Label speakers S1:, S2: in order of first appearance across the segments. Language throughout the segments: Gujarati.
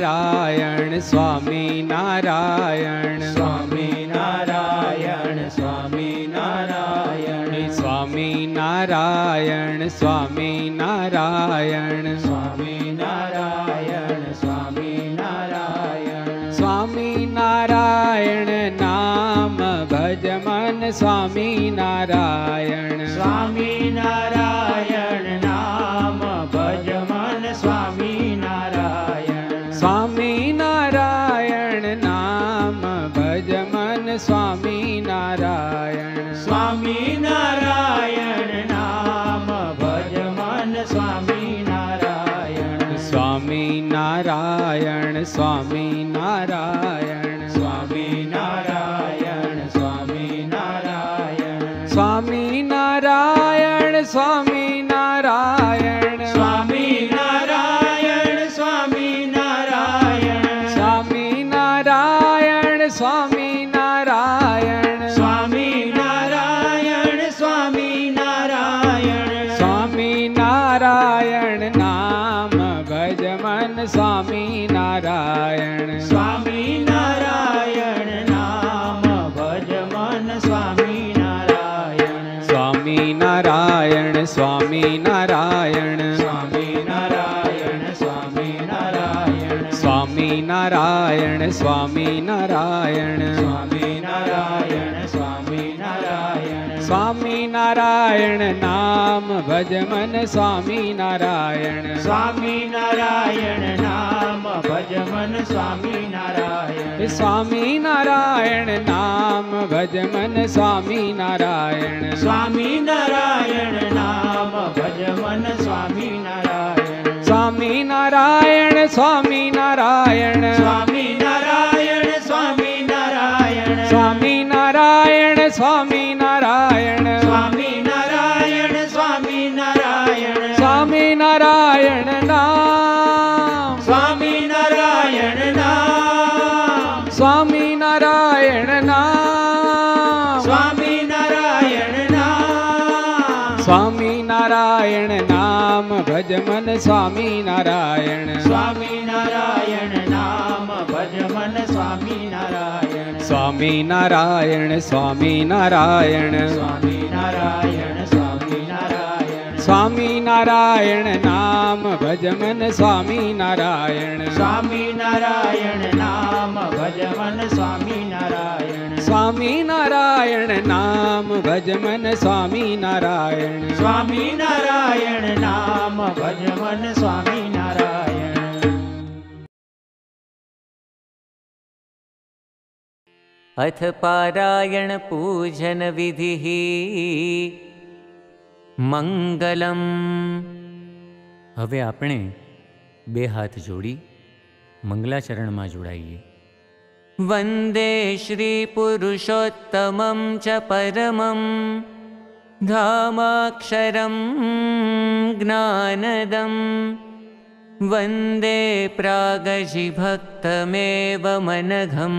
S1: नारायण स्वामी नारायण स्वामी नारायण स्वामी नारायण स्वामी नारायण स्वामी नारायण स्वामी नारायण स्वामी नारायण स्वामी नारायण नम भजम स्वामी नारायण स्वामी સ્વામી નારાયણ સ્વામી નારાયણ સ્વામી નારાયણ સ્વામી નારાયણ નામ ભજ મન સ્વામી નારાયણ સ્વામી નારાયણ નામ ભજ મન સ્વામી નારાયણ સ્વામી નારાયણ નામ ભજ સ્વામી નારાયણ સ્વામી નારાયણ નામ ભજ સ્વામી નારાયણ સ્વામી નારાયણ સ્વામી નારાયણ સ્વામી નારાયણ સ્વામી નારાયણ સ્વામી નારાયણ સ્વામી નારાયણ સ્વામી નારાયણ સ્વામી નારાયણ સ્વામી નારાયણ નામ સ્વામી નારાયણ નામ સ્વામી નારાયણ નામ સ્વામી નારાયણ નામ સ્વામી નારાયણ ભજ મન સ્વામી નારાયણ સ્વામી નારાયણ નામ ભજ મન સ્વામી નારાયણ સ્વામી નારાયણ સ્વામી નારાયણ સ્વામી નારાયણ સ્વામી નારાયણ સ્વામી નારાયણ નામ ભજ સ્વામી નારાયણ સ્વામી નારાયણ નામ ભજ સ્વામી નારાયણ સ્વામી નારાયણ નામ ભજમન સ્વામી નારાયણ સ્વામી નારાયણ નામ
S2: ભજમન સ્વામી નારાયણ અથ પારાયણ પૂજન વિધિ મંગલમ હવે આપણે બે હાથ જોડી મંગલાચરણમાં જોડાઈએ वन्दे श्रीपुरुषोत्तमं च परमं धामाक्षरं ज्ञानदं वन्दे प्रागजिभक्तमेवमनघं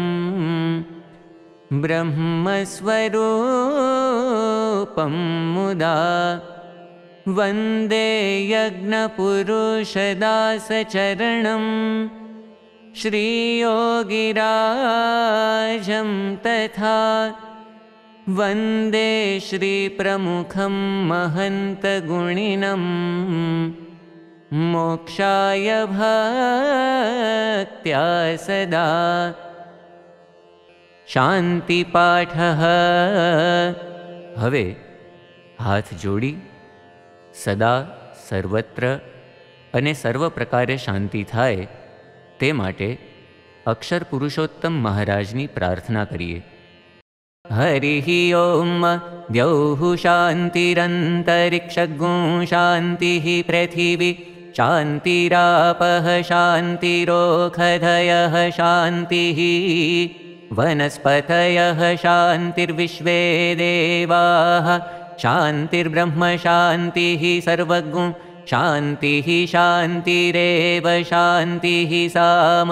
S2: ब्रह्मस्वरूपं मुदा वन्दे यज्ञपुरुषदासचरणम् श्रीयोगिराजं तथा वन्दे श्रीप्रमुखं महन्तगुणिनं मोक्षाय भक्त्या सदा शान्तिपाठः हाथ जोड़ी, सदा सर्वत्र अने सर्वप्रकारे शान्ति थाय ते अक्षर पुरुषोत्तम महाराजनि प्रार्थना करि हरिः ॐ म द्यौः शान्तिरन्तरिक्षगु शान्तिः पृथिवी शान्तिरापः शान्तिरोखधयः शान्तिः वनस्पतयः शान्तिर्विश्वे देवाः शान्तिर्ब्रह्म शान्तिः सर्वज्ञ शान्तिः शान्तिरेव शान्तिः साम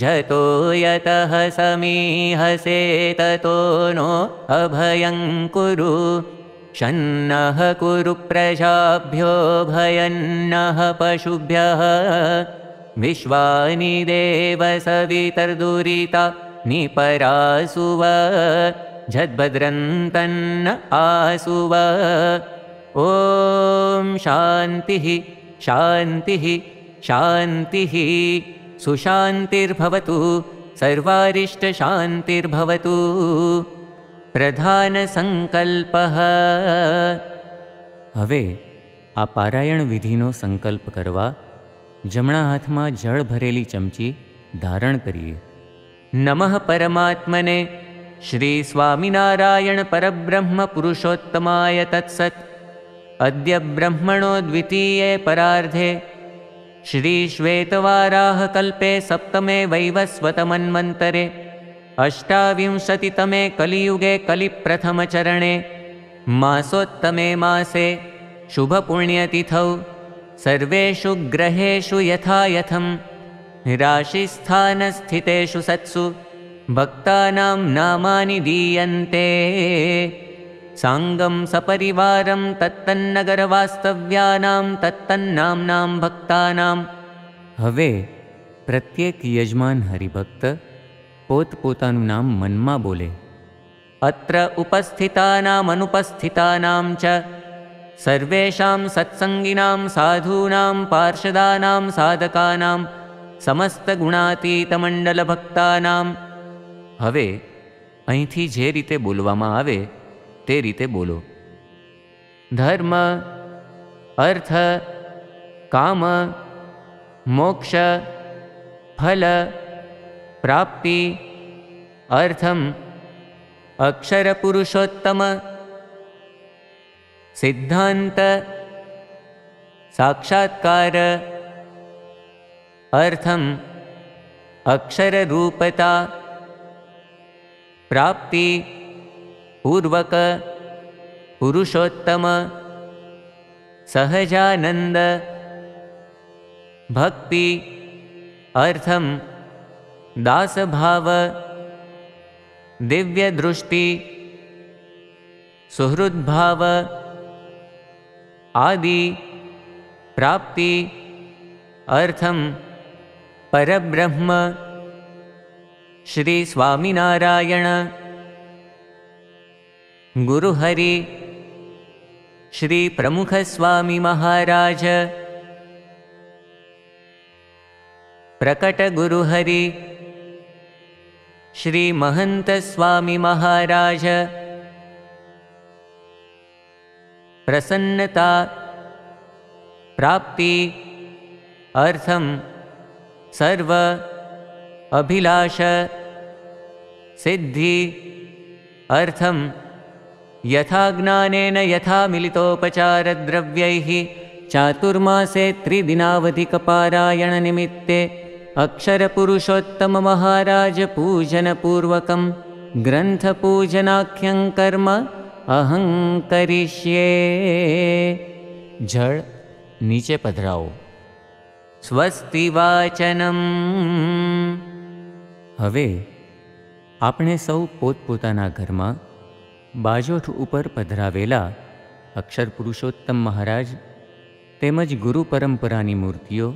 S2: जतो यतः समीहसे ततो नो अभयं कुरु शन्नः कुरु प्रजाभ्यो भयन्नः पशुभ्यः विश्वानि देव सवितर्दुरिता निपरासुव द्भद्रन्त शान्तिः शान्तिः शान्तिः सुशान्तिर्भवतु सर्वारिष्टशान्तिर्भवतु प्रधानसंकल्पः हे आ पारायणविधिकल्प जमणा हाथमा ज भरेली चमची धारण करिए नमः परमात्मने श्रीस्वामिनारायणपरब्रह्मपुरुषोत्तमाय तत्सत् अद्य ब्रह्मणो द्वितीये परार्धे श्रीश्वेतवाराहकल्पे सप्तमे वैवस्वतमन्वन्तरे अष्टाविंशतितमे कलियुगे कलिप्रथमचरणे मासोत्तमे मासे शुभपुण्यतिथौ सर्वेषु ग्रहेषु यथायथं राशिस्थानस्थितेषु सत्सु भक्तानां नामानि दीयन्ते साङ्गं सपरिवारं तत्तन्नगरवास्तव्यानां तत्तन्नाम्नां भक्तानां हवे प्रत्येक यजमान हरिभक्त नाम मन्मा बोले अत्र उपस्थितानामनुपस्थितानां च सर्वेषां सत्सङ्गिनां साधूनां पार्षदानां साधकानां समस्तगुणातीतमण्डलभक्तानां हे जे रीते रीते बोलो धर्म अर्थ काम मोक्ष, फल प्राप्ति अक्षर पुरुषोत्तम, सिद्धांत साक्षात्कार अर्थम, अक्षर रूपता, प्राप्ति पूर्वक पुरुषोत्तम भक्ति अर्थं दासभाव दिव्यदृष्टि आदि प्राप्ति अर्थं परब्रह्म श्रीस्वामिनारायण गुरुहरि श्रीप्रमुखस्वामिमहाराज प्रकटगुरुहरि श्रीमहन्तस्वामिमहाराज प्राप्ति अर्थं सर्व अभिलाष सिद्धि अर्थं यथा ज्ञानेन यथा मिलितोपचारद्रव्यैः चातुर्मासे त्रिदिनावधिकपारायणनिमित्ते अक्षरपुरुषोत्तममहाराजपूजनपूर्वकं ग्रन्थपूजनाख्यं कर्म अहं करिष्ये अहङ्करिष्ये नीचे नीचपध्रौ स्वस्ति वाचनम् હવે આપણે સૌ પોતપોતાના ઘરમાં બાજોઠ ઉપર પધરાવેલા અક્ષર પુરુષોત્તમ મહારાજ તેમજ ગુરુ પરંપરાની મૂર્તિઓ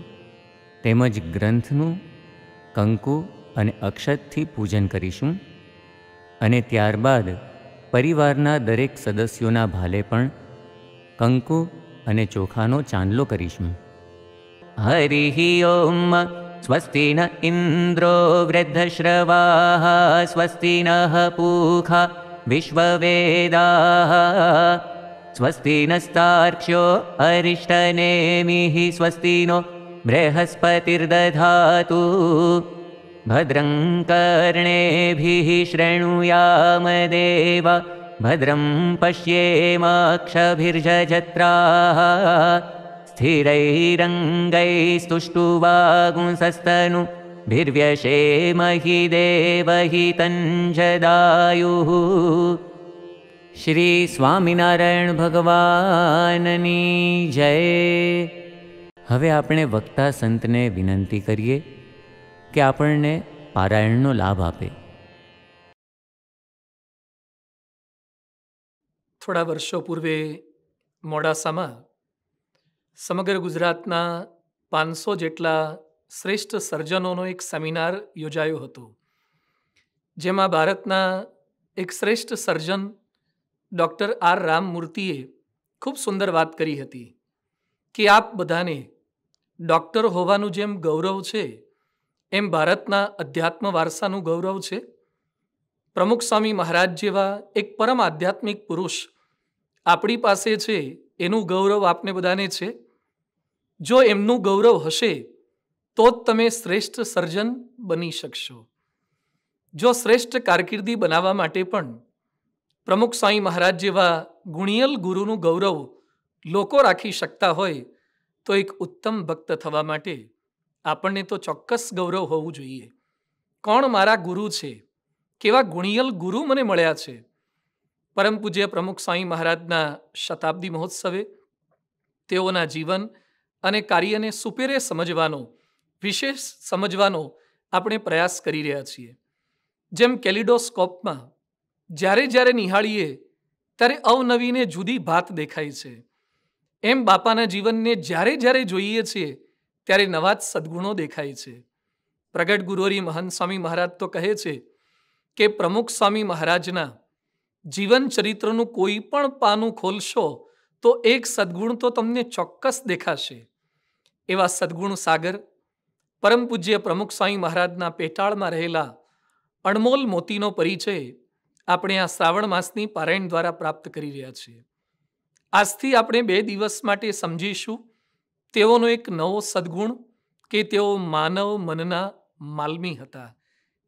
S2: તેમજ ગ્રંથનું કંકુ અને અક્ષતથી પૂજન કરીશું અને ત્યારબાદ પરિવારના દરેક સદસ્યોના ભાલે પણ કંકુ અને ચોખાનો ચાંદલો કરીશું હરિ ઓમ स्वस्ति न इन्द्रो वृद्धश्रवाः स्वस्ति नः पूखा विश्ववेदाः स्वस्ति नस्तार्क्ष्यो अरिष्टनेमिः स्वस्ति नो बृहस्पतिर्दधातु भद्रं कर्णेभिः देव भद्रं पश्येमाक्षभिर्जजत्राः स्थिरैरङ्गैस्तुष्टुवागुंसस्तनु ભિર્વ્યશેમહિ દેવહિ तञ्जदायुः શ્રી સ્વામિનારાયણ ભગવાનની જય હવે આપણે વક્તા સંતને વિનંતી કરીએ કે આપણને પારાયણનો લાભ આપે
S3: થોડા વર્ષો પૂર્વે મોડાસામાં સમગ્ર ગુજરાતના પાંચસો જેટલા શ્રેષ્ઠ સર્જનોનો એક સેમિનાર યોજાયો હતો જેમાં ભારતના એક શ્રેષ્ઠ સર્જન ડૉક્ટર આર રામમૂર્તિએ ખૂબ સુંદર વાત કરી હતી કે આપ બધાને ડૉક્ટર હોવાનું જેમ ગૌરવ છે એમ ભારતના અધ્યાત્મ વારસાનું ગૌરવ છે પ્રમુખ સ્વામી મહારાજ જેવા એક પરમ આધ્યાત્મિક પુરુષ આપણી પાસે છે એનું ગૌરવ આપને બધાને છે જો એમનું ગૌરવ હશે તો જ તમે શ્રેષ્ઠ સર્જન બની શકશો જો શ્રેષ્ઠ કારકિર્દી બનાવવા માટે પણ પ્રમુખ સ્વામી મહારાજ જેવા ગુણિયલ ગુરુનું ગૌરવ લોકો રાખી શકતા હોય તો એક ઉત્તમ ભક્ત થવા માટે આપણને તો ચોક્કસ ગૌરવ હોવું જોઈએ કોણ મારા ગુરુ છે કેવા ગુણિયલ ગુરુ મને મળ્યા છે પરમ પૂજ્ય પ્રમુખ સ્વામી મહારાજના શતાબ્દી મહોત્સવે તેઓના જીવન અને કાર્યને સુપેરે સમજવાનો વિશેષ સમજવાનો આપણે પ્રયાસ કરી રહ્યા છીએ જેમ કેલિડોસ્કોપમાં જ્યારે જ્યારે નિહાળીએ ત્યારે અવનવીને જુદી ભાત દેખાય છે એમ બાપાના જીવનને જ્યારે જ્યારે જોઈએ છીએ ત્યારે નવા જ સદગુણો દેખાય છે પ્રગટ ગુરોરી મહંત સ્વામી મહારાજ તો કહે છે કે પ્રમુખ સ્વામી મહારાજના જીવન ચરિત્રનું કોઈ પણ પાનું ખોલશો તો એક સદ્ગુણ તો તમને ચોક્કસ દેખાશે એવા સદ્ગુણ સાગર પરમ પૂજ્ય પ્રમુખ સ્વામી મહારાજના પેટાળમાં રહેલા અણમોલ મોતીનો પરિચય આપણે આ શ્રાવણ માસની પારાયણ દ્વારા પ્રાપ્ત કરી રહ્યા છીએ આજથી આપણે બે દિવસ માટે સમજીશું તેઓનો એક નવો સદ્ગુણ કે તેઓ માનવ મનના માલમી હતા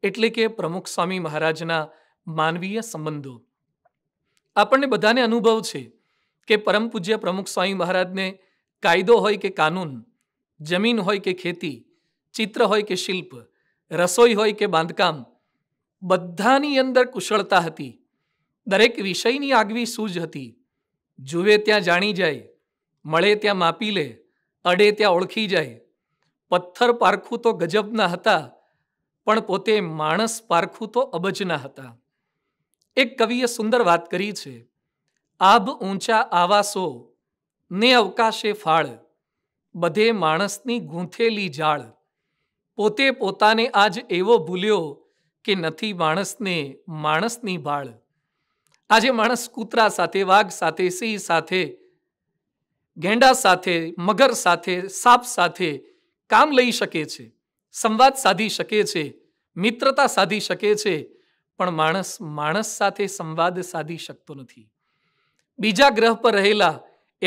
S3: એટલે કે પ્રમુખ સ્વામી મહારાજના માનવીય સંબંધો આપણને બધાને અનુભવ છે કે પરમ પૂજ્ય પ્રમુખ સ્વામી મહારાજને કાયદો હોય કે કાનૂન જમીન હોય કે ખેતી ચિત્ર હોય કે શિલ્પ રસોઈ હોય કે બાંધકામ બધાની અંદર કુશળતા હતી દરેક વિષયની આગવી સૂઝ હતી જુએ ત્યાં જાણી જાય મળે ત્યાં માપી લે અડે ત્યાં ઓળખી જાય પથ્થર પારખું તો ગજબના હતા પણ પોતે માણસ પારખું તો અબજના હતા એક કવિએ સુંદર વાત કરી છે આભ ઊંચા આવાસો ને અવકાશે ફાળ બધે માણસની ગૂંથેલી જાળ પોતે પોતાને આજ એવો ભૂલ્યો કે નથી માણસને માણસની ભાળ આજે માણસ કૂતરા સાથે વાઘ સાથે સિંહ સાથે ગેંડા સાથે મગર સાથે સાપ સાથે કામ લઈ શકે છે સંવાદ સાધી શકે છે મિત્રતા સાધી શકે છે પણ માણસ માણસ સાથે સંવાદ સાધી શકતો નથી બીજા ગ્રહ પર રહેલા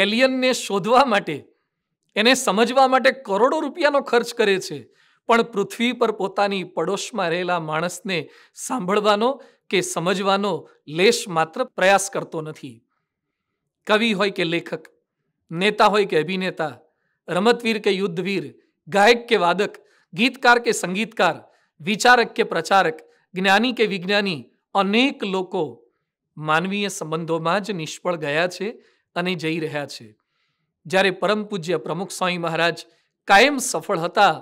S3: એલિયનને શોધવા માટે એને સમજવા માટે કરોડો રૂપિયાનો ખર્ચ કરે છે પણ પૃથ્વી પર પોતાની પડોશમાં રહેલા માણસને સાંભળવાનો કે સમજવાનો લેશ માત્ર પ્રયાસ કરતો નથી કવિ હોય કે લેખક નેતા હોય કે અભિનેતા રમતવીર કે યુદ્ધવીર ગાયક કે વાદક ગીતકાર કે સંગીતકાર વિચારક કે પ્રચારક જ્ઞાની કે વિજ્ઞાની અનેક લોકો માનવીય સંબંધોમાં જ નિષ્ફળ ગયા છે અને જઈ રહ્યા છે જ્યારે પરમ પૂજ્ય પ્રમુખ સ્વામી મહારાજ કાયમ સફળ હતા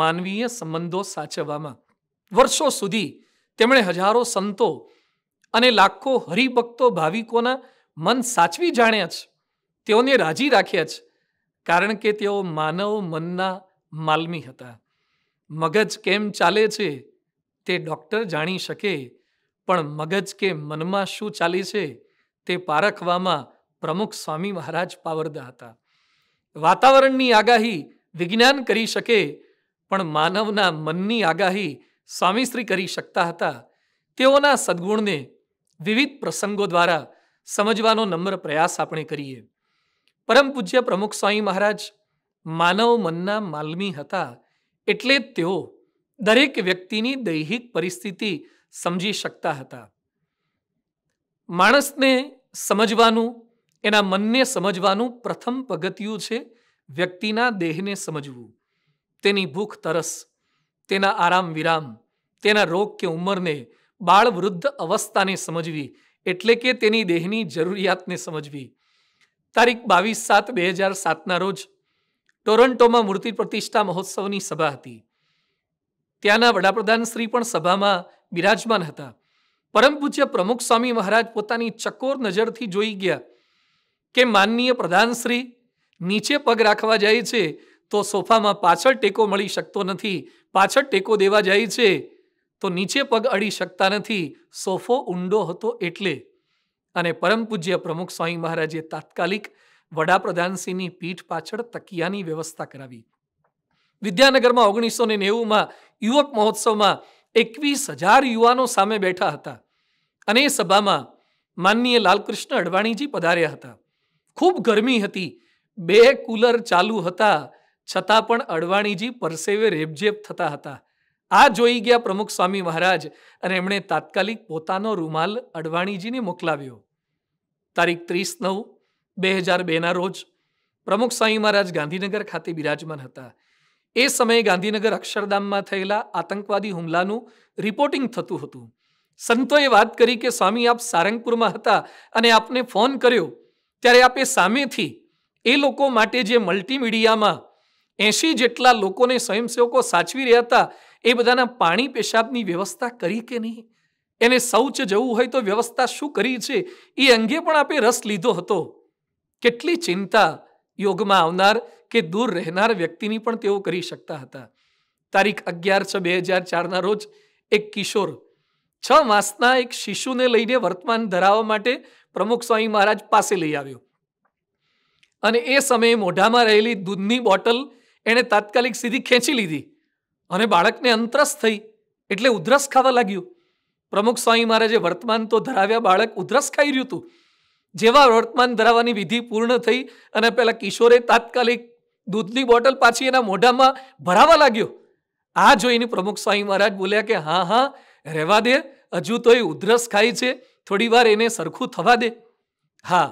S3: માનવીય સંબંધો સાચવવામાં વર્ષો સુધી તેમણે હજારો સંતો અને લાખો હરિભક્તો ભાવિકોના મન સાચવી જાણ્યા છે તેઓને રાજી રાખ્યા છે કારણ કે તેઓ માનવ મનના માલમી હતા મગજ કેમ ચાલે છે તે ડૉક્ટર જાણી શકે પણ મગજ કે મનમાં શું ચાલે છે તે પારખવામાં પ્રમુખ સ્વામી મહારાજ પાવરદા હતા વાતાવરણની આગાહી વિજ્ઞાન કરી શકે પણ માનવના મનની આગાહી સ્વામીશ્રી કરી શકતા હતા તેઓના સદગુણને વિવિધ પ્રસંગો દ્વારા સમજવાનો નમ્ર પ્રયાસ આપણે કરીએ પરમ પૂજ્ય પ્રમુખ સ્વામી મહારાજ માનવ મનના માલમી હતા એટલે જ તેઓ દરેક વ્યક્તિની દૈહિક પરિસ્થિતિ સમજી શકતા હતા માણસને સમજવાનું એના મનને સમજવાનું પ્રથમ પગથિયું છે વ્યક્તિના દેહને સમજવું તેની ભૂખ તરસ તેના આરામ વિરામ તેના રોગ કે ઉંમરને બાળ વૃદ્ધ અવસ્થાને સમજવી એટલે કે તેની દેહની જરૂરિયાતને સમજવી તારીખ બાવીસ સાત બે હજાર સાતના રોજ ટોરન્ટોમાં મૂર્તિ પ્રતિષ્ઠા મહોત્સવની સભા હતી ત્યાંના વડાપ્રધાનશ્રી પણ સભામાં બિરાજમાન હતા પરમ પૂજ્ય પ્રમુખ સ્વામી મહારાજ પોતાની ચકોર નજરથી જોઈ ગયા કે માનનીય પ્રધાનશ્રી નીચે પગ રાખવા જાય છે તો સોફામાં પાછળ ટેકો મળી શકતો નથી પાછળ ટેકો દેવા જાય છે તો નીચે પગ અડી શકતા નથી સોફો ઊંડો હતો એટલે અને પરમ પૂજ્ય પ્રમુખ સ્વામી મહારાજે તાત્કાલિક વડાપ્રધાનશ્રીની પીઠ પાછળ તકિયાની વ્યવસ્થા કરાવી વિદ્યાનગરમાં ઓગણીસો ને નેવુંમાં યુવક મહોત્સવમાં એકવીસ હજાર યુવાનો સામે બેઠા હતા અને એ સભામાં માનનીય લાલકૃષ્ણ અડવાણીજી પધાર્યા હતા ખૂબ ગરમી હતી બે કુલર ચાલુ હતા છતાં પણ અડવાણીજી પરસેવે રેબઝેબ થતા હતા આ જોઈ ગયા પ્રમુખ સ્વામી મહારાજ અને એમણે તાત્કાલિક પોતાનો રૂમાલ અડવાણીજીને મોકલાવ્યો તારીખ ત્રીસ નવ બે હજાર બેના રોજ પ્રમુખ સ્વામી મહારાજ ગાંધીનગર ખાતે બિરાજમાન હતા એ સમયે ગાંધીનગર અક્ષરધામમાં થયેલા આતંકવાદી હુમલાનું રિપોર્ટિંગ થતું હતું સંતોએ વાત કરી કે સ્વામી આપ સારંગપુરમાં હતા અને આપને ફોન કર્યો ત્યારે આપે સામેથી એ લોકો માટે જે મલ્ટીમીડિયામાં એંશી જેટલા લોકોને સ્વયંસેવકો સાચવી રહ્યા હતા એ બધાના પાણી પેશાબની વ્યવસ્થા કરી કે નહીં એને શૌચ જવું હોય તો વ્યવસ્થા શું કરી છે એ અંગે પણ આપે રસ લીધો હતો કેટલી ચિંતા યોગમાં આવનાર કે દૂર રહેનાર વ્યક્તિની પણ તેઓ કરી શકતા હતા તારીખ અગિયાર છ બે હજાર ચારના રોજ એક કિશોર છ માસના એક શિશુને લઈને વર્તમાન ધરાવવા માટે પ્રમુખ સ્વામી મહારાજ પાસે લઈ આવ્યો અને એ સમયે મોઢામાં રહેલી દૂધની બોટલ એણે તાત્કાલિક સીધી ખેંચી લીધી અને બાળકને અંતરસ થઈ એટલે ઉધરસ ખાવા લાગ્યું પ્રમુખ સ્વામી મહારાજે વર્તમાન તો ધરાવ્યા બાળક ઉધરસ ખાઈ રહ્યું હતું જેવા વર્તમાન ધરાવવાની વિધિ પૂર્ણ થઈ અને પહેલાં કિશોરે તાત્કાલિક દૂધની બોટલ પાછી એના મોઢામાં ભરાવા લાગ્યો આ જોઈને પ્રમુખ સ્વામી મહારાજ બોલ્યા કે હા હા રહેવા દે હજુ તોય ઉધરસ ખાય છે થોડી વાર એને સરખું થવા દે હા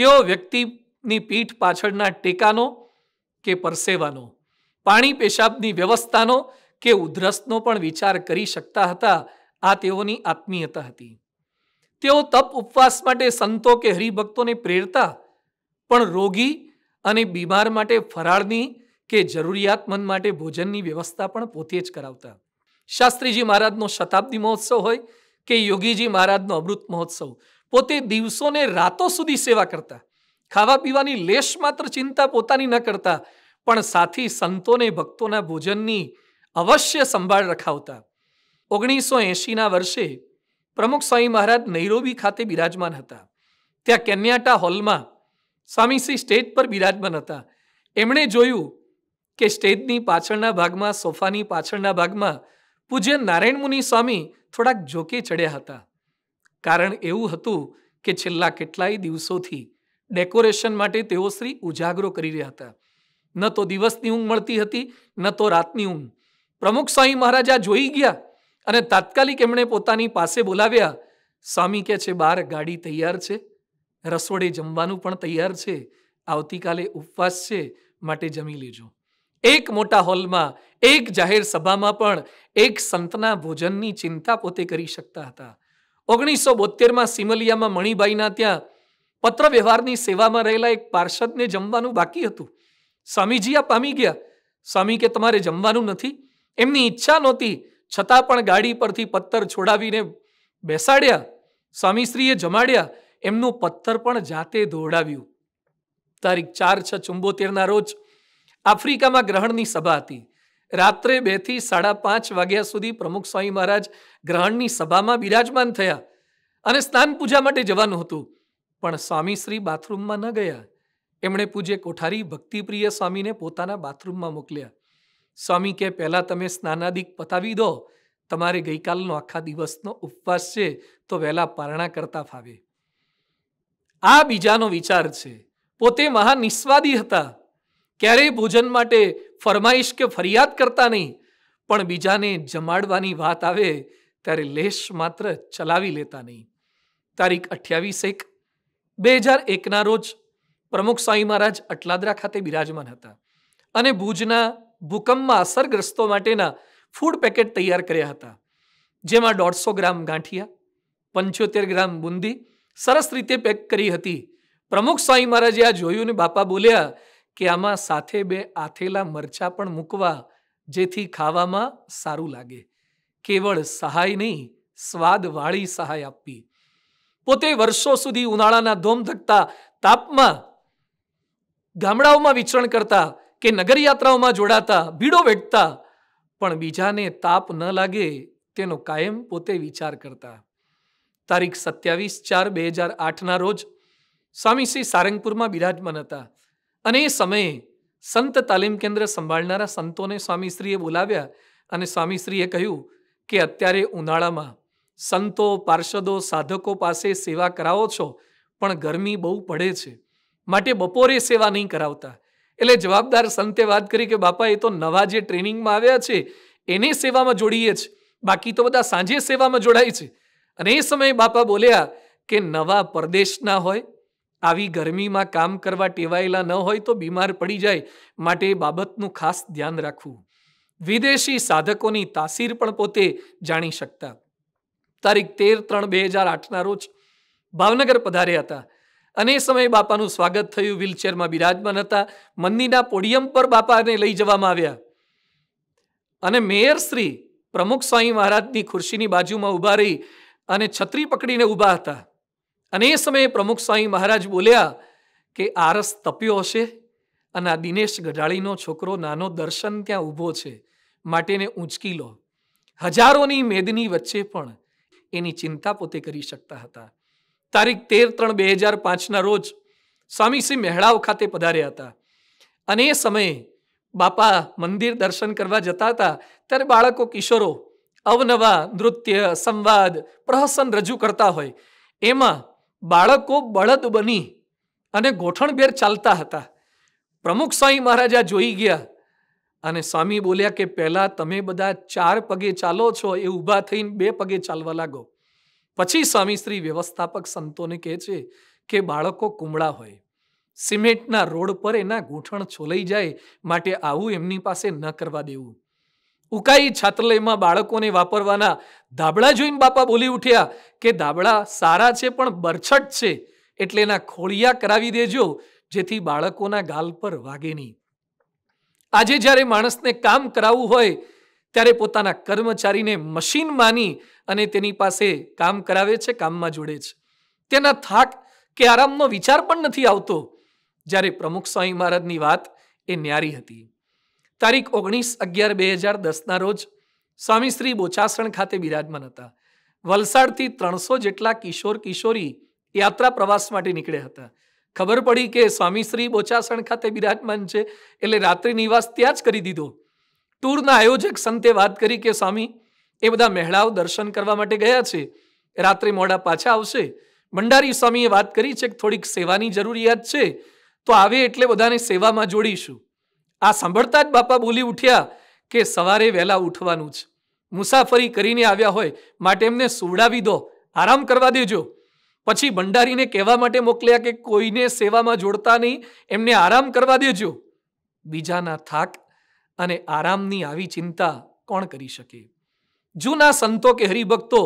S3: તેઓ વ્યક્તિની પીઠ પાછળના ટેકાનો કે પરસેવાનો પાણી પેશાબની વ્યવસ્થાનો કે ઉધરસનો પણ વિચાર કરી શકતા હતા આ તેઓની આત્મીયતા હતી તેઓ તપ ઉપવાસ માટે સંતો કે હરિભક્તોને પ્રેરતા પણ રોગી અને બીમાર માટે ફરાળની કે જરૂરિયાતમંદ માટે ભોજનની વ્યવસ્થા પણ પોતે જ કરાવતા શાસ્ત્રીજી મહારાજનો શતાબ્દી મહોત્સવ હોય કે યોગીજી મહારાજનો અમૃત મહોત્સવ પોતે દિવસોને રાતો સુધી સેવા કરતા ખાવા પીવાની લેશ માત્ર ચિંતા પોતાની ન કરતા પણ સાથી સંતોને ભક્તોના ભોજનની અવશ્ય સંભાળ રખાવતા ઓગણીસો એંશીના વર્ષે પ્રમુખ સ્વામી મહારાજ નૈરોબી ખાતે બિરાજમાન હતા ત્યાં કેન્યાટા હોલમાં સ્વામીશ્રી સ્ટેજ પર બિરાજમાન હતા એમણે જોયું કે સ્ટેજની પાછળના ભાગમાં સોફાની પાછળના ભાગમાં પૂજ્ય નારાયણ મુનિ સ્વામી થોડાક જોકે ચડ્યા હતા કારણ એવું હતું કે છેલ્લા કેટલાય દિવસોથી ડેકોરેશન માટે તેઓ શ્રી ઉજાગરો કરી રહ્યા હતા ન તો દિવસની ઊંઘ મળતી હતી ન તો રાતની ઊંઘ પ્રમુખ સ્વામી મહારાજા જોઈ ગયા અને તાત્કાલિક એમણે પોતાની પાસે બોલાવ્યા સ્વામી કે છે બહાર ગાડી તૈયાર છે રસોડે જમવાનું પણ તૈયાર છે આવતીકાલે ઉપવાસ છે માટે જમી લેજો એક મોટા હોલમાં એક જાહેર સભામાં પણ એક સંતના ભોજનની ચિંતા પોતે કરી શકતા હતા ઓગણીસો બોતેરમાં સિમલિયામાં મણિભાઈના ત્યાં પત્ર વ્યવહારની સેવામાં રહેલા એક પાર્ષદને જમવાનું બાકી હતું સ્વામીજી આ પામી ગયા સ્વામી કે તમારે જમવાનું નથી એમની ઈચ્છા નહોતી છતાં પણ ગાડી પરથી પથ્થર છોડાવીને બેસાડ્યા સ્વામીશ્રીએ જમાડ્યા એમનું પથ્થર પણ જાતે દોડાવ્યું તારીખ ચાર છ ચુંબોતેરના રોજ આફ્રિકામાં ગ્રહણની સભા હતી રાત્રે બેથી સાડા પાંચ વાગ્યા સુધી પ્રમુખ સ્વામી મહારાજ ગ્રહણની સભામાં બિરાજમાન થયા અને સ્નાન પૂજા માટે જવાનું હતું પણ સ્વામી શ્રી બાથરૂમમાં ન ગયા એમણે પૂજ્ય કોઠારી ભક્તિપ્રિય સ્વામીને પોતાના બાથરૂમમાં મોકલ્યા સ્વામી કે પહેલાં તમે સ્નાનાદિક પતાવી દો તમારે ગઈકાલનો આખા દિવસનો ઉપવાસ છે તો વહેલા પારણા કરતા ફાવે આ બીજાનો વિચાર છે પોતે મહા નિસ્વાદી હતા ક્યારેય ભોજન માટે ફરમાઈશ કે ફરિયાદ કરતા નહીં પણ બીજાને જમાડવાની વાત આવે ત્યારે લેશ માત્ર ચલાવી લેતા નહીં તારીખ અઠ્યાવીસ એક બે હજાર એકના રોજ પ્રમુખ સ્વામી મહારાજ અટલાદરા ખાતે બિરાજમાન હતા અને ભુજના ભૂકંપમાં અસરગ્રસ્તો માટેના ફૂડ પેકેટ તૈયાર કર્યા હતા જેમાં દોઢસો ગ્રામ ગાંઠિયા પંચોતેર ગ્રામ બુંદી સરસ રીતે પેક કરી હતી પ્રમુખ સ્વામી મહારાજે આ જોયું ને બાપા બોલ્યા કે આમાં સાથે બે આથેલા મરચાં પણ મૂકવા જેથી ખાવામાં સારું લાગે કેવળ સહાય નહીં સ્વાદવાળી સહાય આપવી પોતે વર્ષો સુધી ઉનાળાના ધોમ ધકતા તાપમાં ગામડાઓમાં વિચરણ કરતા કે નગરયાત્રાઓમાં જોડાતા ભીડો વેઠતા પણ બીજાને તાપ ન લાગે તેનો કાયમ પોતે વિચાર કરતા તારીખ સત્યાવીસ ચાર બે હજાર આઠના રોજ સ્વામી શ્રી સારંગપુરમાં બિરાજમાન હતા અને એ સમયે સંત તાલીમ કેન્દ્ર સંભાળનારા સંતોને સ્વામીશ્રીએ બોલાવ્યા અને સ્વામીશ્રીએ કહ્યું કે અત્યારે ઉનાળામાં સંતો પાર્ષદો સાધકો પાસે સેવા કરાવો છો પણ ગરમી બહુ પડે છે માટે બપોરે સેવા નહીં કરાવતા એટલે જવાબદાર સંતે વાત કરી કે બાપા એ તો નવા જે ટ્રેનિંગમાં આવ્યા છે એને સેવામાં જોડીએ જ બાકી તો બધા સાંજે સેવામાં જોડાય છે અને એ સમયે બાપા બોલ્યા કે નવા પરદેશના હોય આવી ગરમીમાં કામ કરવા ટેવાયેલા ન હોય તો બીમાર પડી જાય માટે એ બાબતનું ખાસ ધ્યાન રાખવું વિદેશી સાધકોની તાસીર પણ પોતે જાણી શકતા તારીખ તેર ત્રણ બે હજાર આઠના રોજ ભાવનગર પધાર્યા હતા અને એ સમયે બાપાનું સ્વાગત થયું વ્હીલચેરમાં બિરાજમાન હતા મંદિરના પોડિયમ પર બાપાને લઈ જવામાં આવ્યા અને મેયર શ્રી પ્રમુખ સ્વામી મહારાજની ખુરશીની બાજુમાં ઊભા રહી અને છત્રી પકડીને ઊભા હતા અને એ સમયે પ્રમુખ સ્વામી મહારાજ બોલ્યા કે આરસ તપ્યો હશે અને આ દિનેશ ગઢાળીનો છોકરો નાનો દર્શન ત્યાં ઊભો છે માટેને ઊંચકી લો હજારોની મેદની વચ્ચે પણ એની ચિંતા પોતે કરી શકતા હતા તારીખ તેર ત્રણ બે હજાર પાંચના રોજ સ્વામી શ્રી મહેળાવ ખાતે પધાર્યા હતા અને એ સમયે બાપા મંદિર દર્શન કરવા જતા હતા ત્યારે બાળકો કિશોરો અવનવા નૃત્ય સંવાદ પ્રહસન રજૂ કરતા હોય એમાં બાળકો બળદ બની અને ગોઠણભેર ચાલતા હતા પ્રમુખ સ્વામી મહારાજા જોઈ ગયા અને સ્વામી બોલ્યા કે પહેલાં તમે બધા ચાર પગે ચાલો છો એ ઊભા થઈને બે પગે ચાલવા લાગો પછી સ્વામી શ્રી વ્યવસ્થાપક સંતોને કહે છે કે બાળકો કુમળા હોય સિમેન્ટના રોડ પર એના ગૂંઠણ છોલાઈ જાય માટે આવું એમની પાસે ન કરવા દેવું ઉકાઈ છાત્રાલયમાં બાળકોને વાપરવાના ધાબળા જોઈને બાપા બોલી ઉઠ્યા કે ધાબળા સારા છે પણ બરછટ છે એટલે એના ખોળિયા કરાવી દેજો જેથી બાળકોના ગાલ પર વાગે નહીં આજે જ્યારે માણસને કામ કરાવવું હોય ત્યારે પોતાના કર્મચારીને મશીન માની અને તેની પાસે કામ કરાવે છે કામમાં જોડે છે તેના થાક કે આરામનો વિચાર પણ નથી આવતો જ્યારે પ્રમુખ સ્વામી મહારાજની વાત એ ન્યારી હતી તારીખ ઓગણીસ અગિયાર બે હજાર દસના રોજ સ્વામી શ્રી બોચાસણ ખાતે બિરાજમાન હતા વલસાડથી ત્રણસો જેટલા કિશોર કિશોરી યાત્રા પ્રવાસ માટે નીકળ્યા હતા ખબર પડી કે સ્વામીશ્રી બોચાસણ ખાતે બિરાજમાન છે એટલે રાત્રિ નિવાસ ત્યાં જ કરી દીધો ટૂરના આયોજક સંતે વાત કરી કે સ્વામી એ બધા મહેળાઓ દર્શન કરવા માટે ગયા છે રાત્રે મોડા પાછા આવશે ભંડારી સ્વામીએ વાત કરી છે કે થોડીક સેવાની જરૂરિયાત છે તો આવે એટલે બધાને સેવામાં જોડીશું આ સાંભળતા જ બાપા બોલી ઉઠ્યા કે સવારે વહેલા ઉઠવાનું છે મુસાફરી કરીને આવ્યા હોય માટે એમને સુવડાવી દો આરામ કરવા દેજો પછી ભંડારીને કહેવા માટે મોકલ્યા કે કોઈને સેવામાં જોડતા નહીં એમને આરામ કરવા દેજો બીજાના થાક અને આરામની આવી ચિંતા કોણ કરી શકે જૂના સંતો કે હરિભક્તો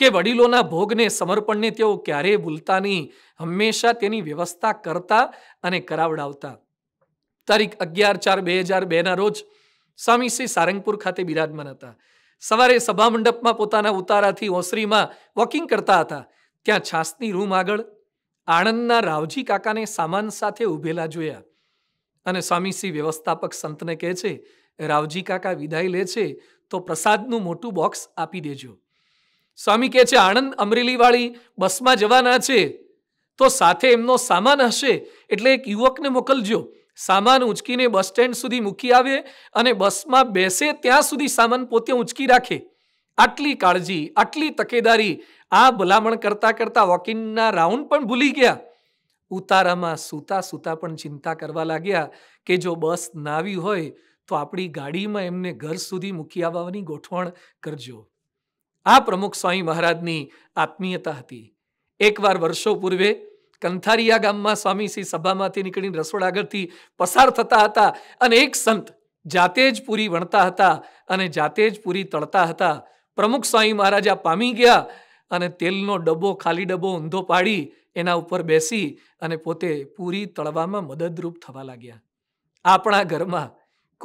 S3: કે વડીલોના ભોગને સમર્પણને તેઓ ક્યારેય ભૂલતા નહીં હંમેશા તેની વ્યવસ્થા કરતા અને કરાવડાવતા તારીખ અગિયાર ચાર બે હજાર બેના રોજ સ્વામી શ્રી સારંગપુર ખાતે બિરાજમાન હતા સવારે સભામંડપમાં પોતાના ઉતારાથી ઓસરીમાં વોકિંગ કરતા હતા ત્યાં છાસની રૂમ આગળ આણંદના રાવજી કાકાને સામાન સાથે ઊભેલા જોયા અને સ્વામીશ્રી વ્યવસ્થાપક સંતને કહે છે રાવજી કાકા વિદાય લે છે તો પ્રસાદનું મોટું બોક્સ આપી દેજો સ્વામી કહે છે આણંદ અમરેલીવાળી બસમાં જવાના છે તો સાથે એમનો સામાન હશે એટલે એક યુવકને મોકલજો સામાન ઉંચકીને બસ સ્ટેન્ડ સુધી મૂકી આવે અને બસમાં બેસે ત્યાં સુધી સામાન પોતે ઉંચકી રાખે આટલી કાળજી આટલી તકેદારી આ ભલામણ કરતાં કરતાં વોકિંગના રાઉન્ડ પણ ભૂલી ગયા ઉતારામાં સૂતા સૂતા પણ ચિંતા કરવા લાગ્યા કે જો બસ ના આવી હોય તો આપણી ગાડીમાં એમને ઘર સુધી મૂકી આવવાની ગોઠવણ કરજો આ પ્રમુખ સ્વામી મહારાજની આત્મીયતા હતી એકવાર વર્ષો પૂર્વે કંથારિયા ગામમાં સ્વામી શ્રી સભામાંથી નીકળીને રસોડ આગળથી પસાર થતા હતા અને એક સંત જાતે જ પૂરી વણતા હતા અને જાતે જ પૂરી તળતા હતા પ્રમુખ સ્વામી મહારાજા પામી ગયા અને તેલનો ડબ્બો ખાલી ડબ્બો ઊંધો પાડી એના ઉપર બેસી અને પોતે પૂરી તળવામાં મદદરૂપ થવા લાગ્યા આપણા ઘરમાં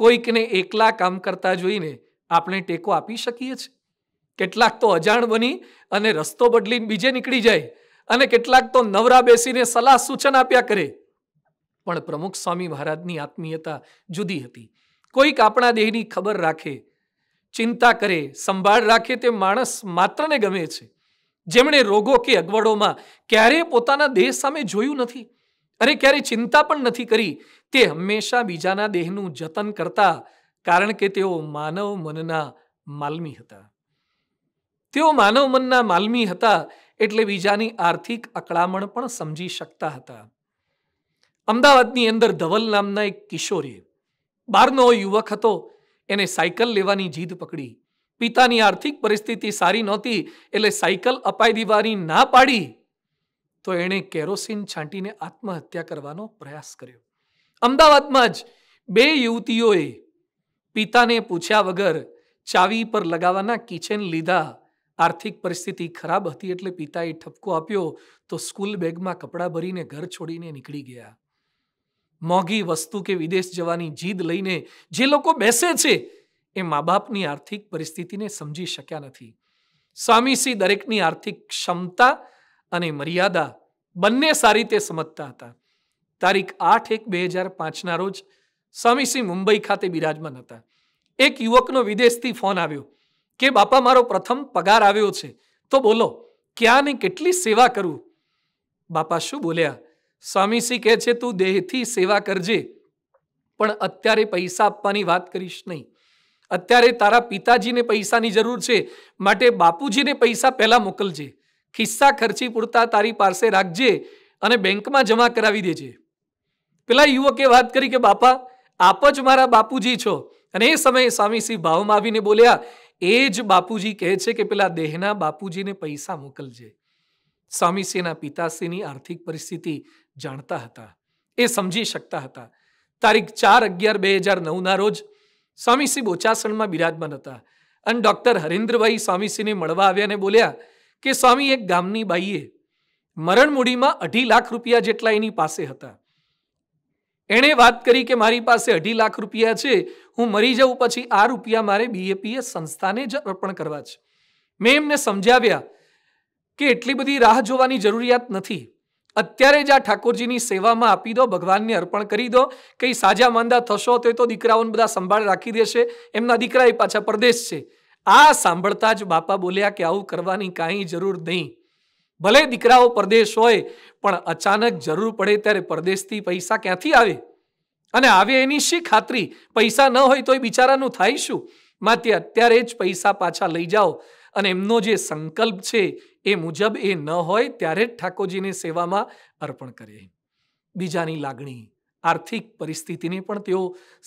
S3: કોઈકને એકલા કામ કરતા જોઈને આપણે ટેકો આપી શકીએ છીએ કેટલાક તો અજાણ બની અને રસ્તો બદલીને બીજે નીકળી જાય અને કેટલાક તો નવરા બેસીને સલાહ સૂચન આપ્યા કરે પણ પ્રમુખ સ્વામી મહારાજની આત્મીયતા જુદી હતી કોઈક આપણા દેહની ખબર રાખે ચિંતા કરે સંભાળ રાખે તે માણસ માત્રને ગમે છે જેમણે રોગો કે અગવડોમાં ક્યારેય પોતાના દેહ સામે જોયું નથી અને ક્યારેય ચિંતા પણ નથી કરી તે હંમેશા બીજાના દેહનું જતન કરતા કારણ કે તેઓ માનવ મનના માલમી હતા તેઓ માનવ મનના માલમી હતા એટલે બીજાની આર્થિક અકળામણ પણ સમજી શકતા હતા અમદાવાદની અંદર ધવલ નામના એક કિશોરે બારનો યુવક હતો એને સાયકલ લેવાની જીદ પકડી પિતાની આર્થિક પરિસ્થિતિ સારી નહોતી એટલે સાયકલ અપાઈ દેવાની ના પાડી તો એણે કેરોસીન છાંટીને આત્મહત્યા કરવાનો પ્રયાસ કર્યો અમદાવાદમાં જ બે યુવતીઓએ પિતાને પૂછ્યા વગર ચાવી પર લગાવવાના કિચન લીધા આર્થિક પરિસ્થિતિ ખરાબ હતી એટલે પિતાએ ઠપકો આપ્યો તો સ્કૂલ બેગમાં કપડાં ભરીને ઘર છોડીને નીકળી ગયા મોંઘી વસ્તુ કે વિદેશ જવાની જીદ લઈને જે લોકો બેસે છે એ મા બાપની આર્થિક પરિસ્થિતિને સમજી શક્યા નથી સ્વામીસી દરેકની આર્થિક ક્ષમતા અને મર્યાદા બંને સારી રીતે સમજતા હતા તારીખ આઠ એક બે હજાર પાંચના રોજ સ્વામીસિંહ મુંબઈ ખાતે બિરાજમાન હતા એક યુવકનો વિદેશથી ફોન આવ્યો કે બાપા મારો પ્રથમ પગાર આવ્યો છે તો બોલો ક્યાં ને કેટલી સેવા કરું બાપા શું બોલ્યા સ્વામીશ્રી કહે છે તું દેહથી સેવા કરજે પણ અત્યારે પૈસા આપવાની વાત કરીશ નહીં અત્યારે તારા પિતાજીને પૈસાની જરૂર છે માટે બાપુજીને પૈસા પહેલાં મોકલજે ખિસ્સા ખર્ચી પૂરતા તારી પાસે રાખજે અને બેંકમાં જમા કરાવી દેજે પેલા યુવકે વાત કરી કે બાપા આપ જ મારા બાપુજી છો અને એ સમયે સ્વામીશ્રી ભાવમાં આવીને બોલ્યા એ જ બાપુજી કહે છે કે પેલા દેહના બાપુજીને પૈસા મોકલજે સ્વામીસિંહના પિતાશ્રીની આર્થિક પરિસ્થિતિ જાણતા હતા એ સમજી શકતા હતા તારીખ ચાર અગિયાર બે હજાર નવના રોજ સ્વામીસિંહ બોચાસણમાં બિરાજમાન હતા અને ડૉક્ટર હરેન્દ્રભાઈ સ્વામીસિંહને મળવા આવ્યા ને બોલ્યા કે સ્વામી એક ગામની બાઈએ મરણમૂડીમાં અઢી લાખ રૂપિયા જેટલા એની પાસે હતા એણે વાત કરી કે મારી પાસે અઢી લાખ રૂપિયા છે હું મરી જાઉં પછી આ રૂપિયા મારે બીએપીએ સંસ્થાને જ અર્પણ કરવા છે મેં એમને સમજાવ્યા કે એટલી બધી રાહ જોવાની જરૂરિયાત નથી અત્યારે જ આ ઠાકોરજીની સેવામાં આપી દો ભગવાનને અર્પણ કરી દો કંઈ સાજા માંદા થશો તો એ તો દીકરાઓને બધા સંભાળ રાખી દેશે એમના દીકરા એ પાછા પરદેશ છે આ સાંભળતા જ બાપા બોલ્યા કે આવું કરવાની કાંઈ જરૂર નહીં ભલે દીકરાઓ પરદેશ હોય પણ અચાનક જરૂર પડે ત્યારે પરદેશથી પૈસા ક્યાંથી આવે અને આવે એની શી ખાતરી પૈસા ન હોય તો એ બિચારાનું થાય શું માતે અત્યારે જ પૈસા પાછા લઈ જાઓ અને એમનો જે સંકલ્પ છે એ મુજબ એ ન હોય ત્યારે જ ઠાકોરજીને સેવામાં અર્પણ કરીએ બીજાની લાગણી આર્થિક પરિસ્થિતિને પણ તેઓ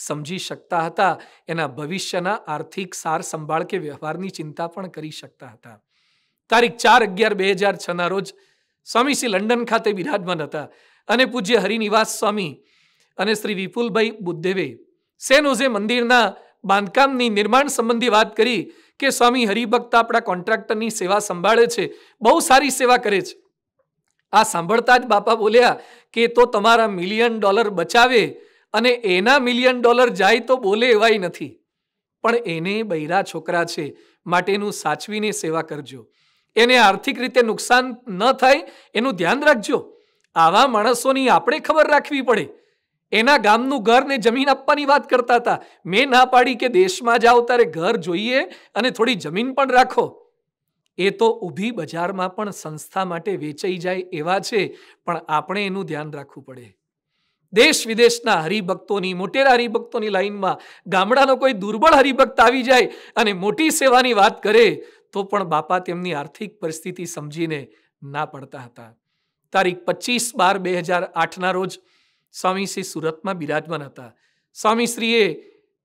S3: સમજી શકતા હતા એના ભવિષ્યના આર્થિક સાર સંભાળ કે વ્યવહારની ચિંતા પણ કરી શકતા હતા તારીખ ચાર અગિયાર બે હજાર છના રોજ સ્વામી શ્રી લંડન ખાતે બિરાજમાન હતા અને પૂજ્ય હરિનિવાસ સ્વામી અને શ્રી વિપુલભાઈ બુદ્ધેવે સેનોઝે મંદિરના બાંધકામની નિર્માણ સંબંધી વાત કરી કે સ્વામી હરિભક્ત આપણા કોન્ટ્રાક્ટરની સેવા સંભાળે છે બહુ સારી સેવા કરે છે આ સાંભળતા જ બાપા બોલ્યા કે તો તમારા મિલિયન ડોલર બચાવે અને એના મિલિયન ડોલર જાય તો બોલે એવાય નથી પણ એને બૈરા છોકરા છે માટેનું સાચવીને સેવા કરજો એને આર્થિક રીતે નુકસાન ન થાય એનું ધ્યાન રાખજો આવા માણસોની આપણે ખબર રાખવી પડે એના ગામનું ઘર ને જમીન આપવાની વાત કરતા હતા મેં ના પાડી કે દેશમાં જાઓ ત્યારે ઘર જોઈએ અને થોડી જમીન પણ રાખો એ તો ઊભી બજારમાં પણ સંસ્થા માટે વેચાઈ જાય એવા છે પણ આપણે એનું ધ્યાન રાખવું પડે દેશ વિદેશના હરિભક્તોની મોટેરા હરિભક્તોની લાઈનમાં ગામડાનો કોઈ દુર્બળ હરિભક્ત આવી જાય અને મોટી સેવાની વાત કરે તો પણ બાપા તેમની આર્થિક પરિસ્થિતિ સમજીને ના પડતા હતા તારીખ પચીસ બાર બે હજાર આઠના રોજ સ્વામીશ્રી સુરતમાં બિરાજમાન હતા સ્વામીશ્રીએ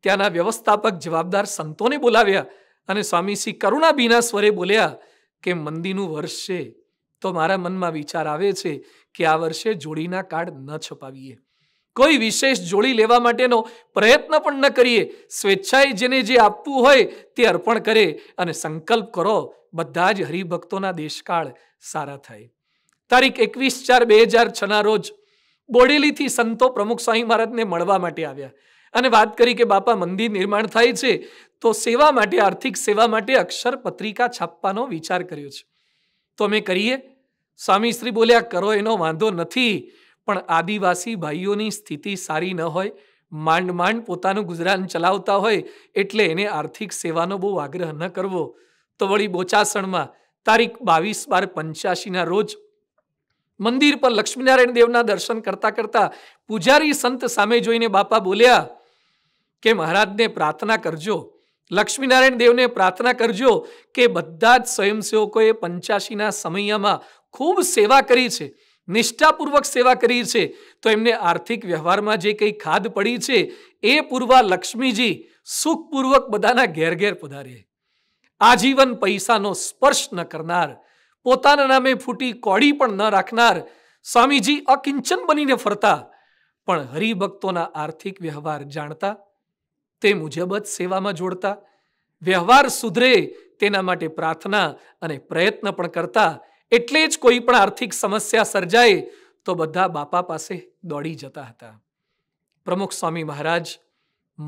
S3: ત્યાંના વ્યવસ્થાપક જવાબદાર સંતોને બોલાવ્યા અને સ્વામીશ્રી કરુણાભીના સ્વરે બોલ્યા કે મંદીનું વર્ષ છે તો મારા મનમાં વિચાર આવે છે કે આ વર્ષે જોડીના કાર્ડ ન છપાવીએ કોઈ વિશેષ જોડી લેવા માટેનો પ્રયત્ન પણ ન કરીએ સ્વેચ્છાએ જેને જે આપવું હોય તે અર્પણ કરે અને સંકલ્પ કરો બધા જ હરિભક્તોના દેશકાળ સારા થાય તારીખ એકવીસ ચાર બે હજાર છના રોજ બોડેલીથી સંતો પ્રમુખ સ્વામી મહારાજને મળવા માટે આવ્યા અને વાત કરી કે બાપા મંદિર નિર્માણ થાય છે તો સેવા માટે આર્થિક સેવા માટે અક્ષર પત્રિકા છાપવાનો વિચાર કર્યો છે તો અમે કરીએ સ્વામી શ્રી બોલ્યા કરો એનો વાંધો નથી પણ આદિવાસી ભાઈઓની સ્થિતિ સારી ન હોય માંડ માંડ પોતાનું ગુજરાન ચલાવતા હોય એટલે એને આર્થિક સેવાનો બહુ આગ્રહ ન કરવો તો વળી બોચાસણમાં તારીખ બાવીસ બાર પંચ્યાસીના રોજ મંદિર પર લક્ષ્મીનારાયણ દેવના દર્શન કરતા કરતા પૂજારી સંત સામે જોઈને બાપા બોલ્યા કે મહારાજને પ્રાર્થના કરજો લક્ષ્મીનારાયણ દેવને પ્રાર્થના કરજો કે બધા જ સ્વયંસેવકોએ પંચ્યાસીના સમયમાં ખૂબ સેવા કરી છે નિષ્ઠાપૂર્વક સેવા કરી છે તો એમને આર્થિક વ્યવહારમાં જે કંઈ ખાદ પડી છે એ પૂર્વા લક્ષ્મીજી સુખપૂર્વક બધાના ઘેર ઘેર પધારે આજીવન પૈસાનો સ્પર્શ ન કરનાર પોતાના નામે ફૂટી કોડી પણ ન રાખનાર સ્વામીજી અકિંચન બનીને ફરતા પણ હરિભક્તોના આર્થિક વ્યવહાર જાણતા તે મુજબ જ સેવામાં જોડતા વ્યવહાર સુધરે તેના માટે પ્રાર્થના અને પ્રયત્ન પણ કરતા એટલે જ કોઈ પણ આર્થિક સમસ્યા સર્જાય તો બધા બાપા પાસે દોડી જતા હતા પ્રમુખ સ્વામી મહારાજ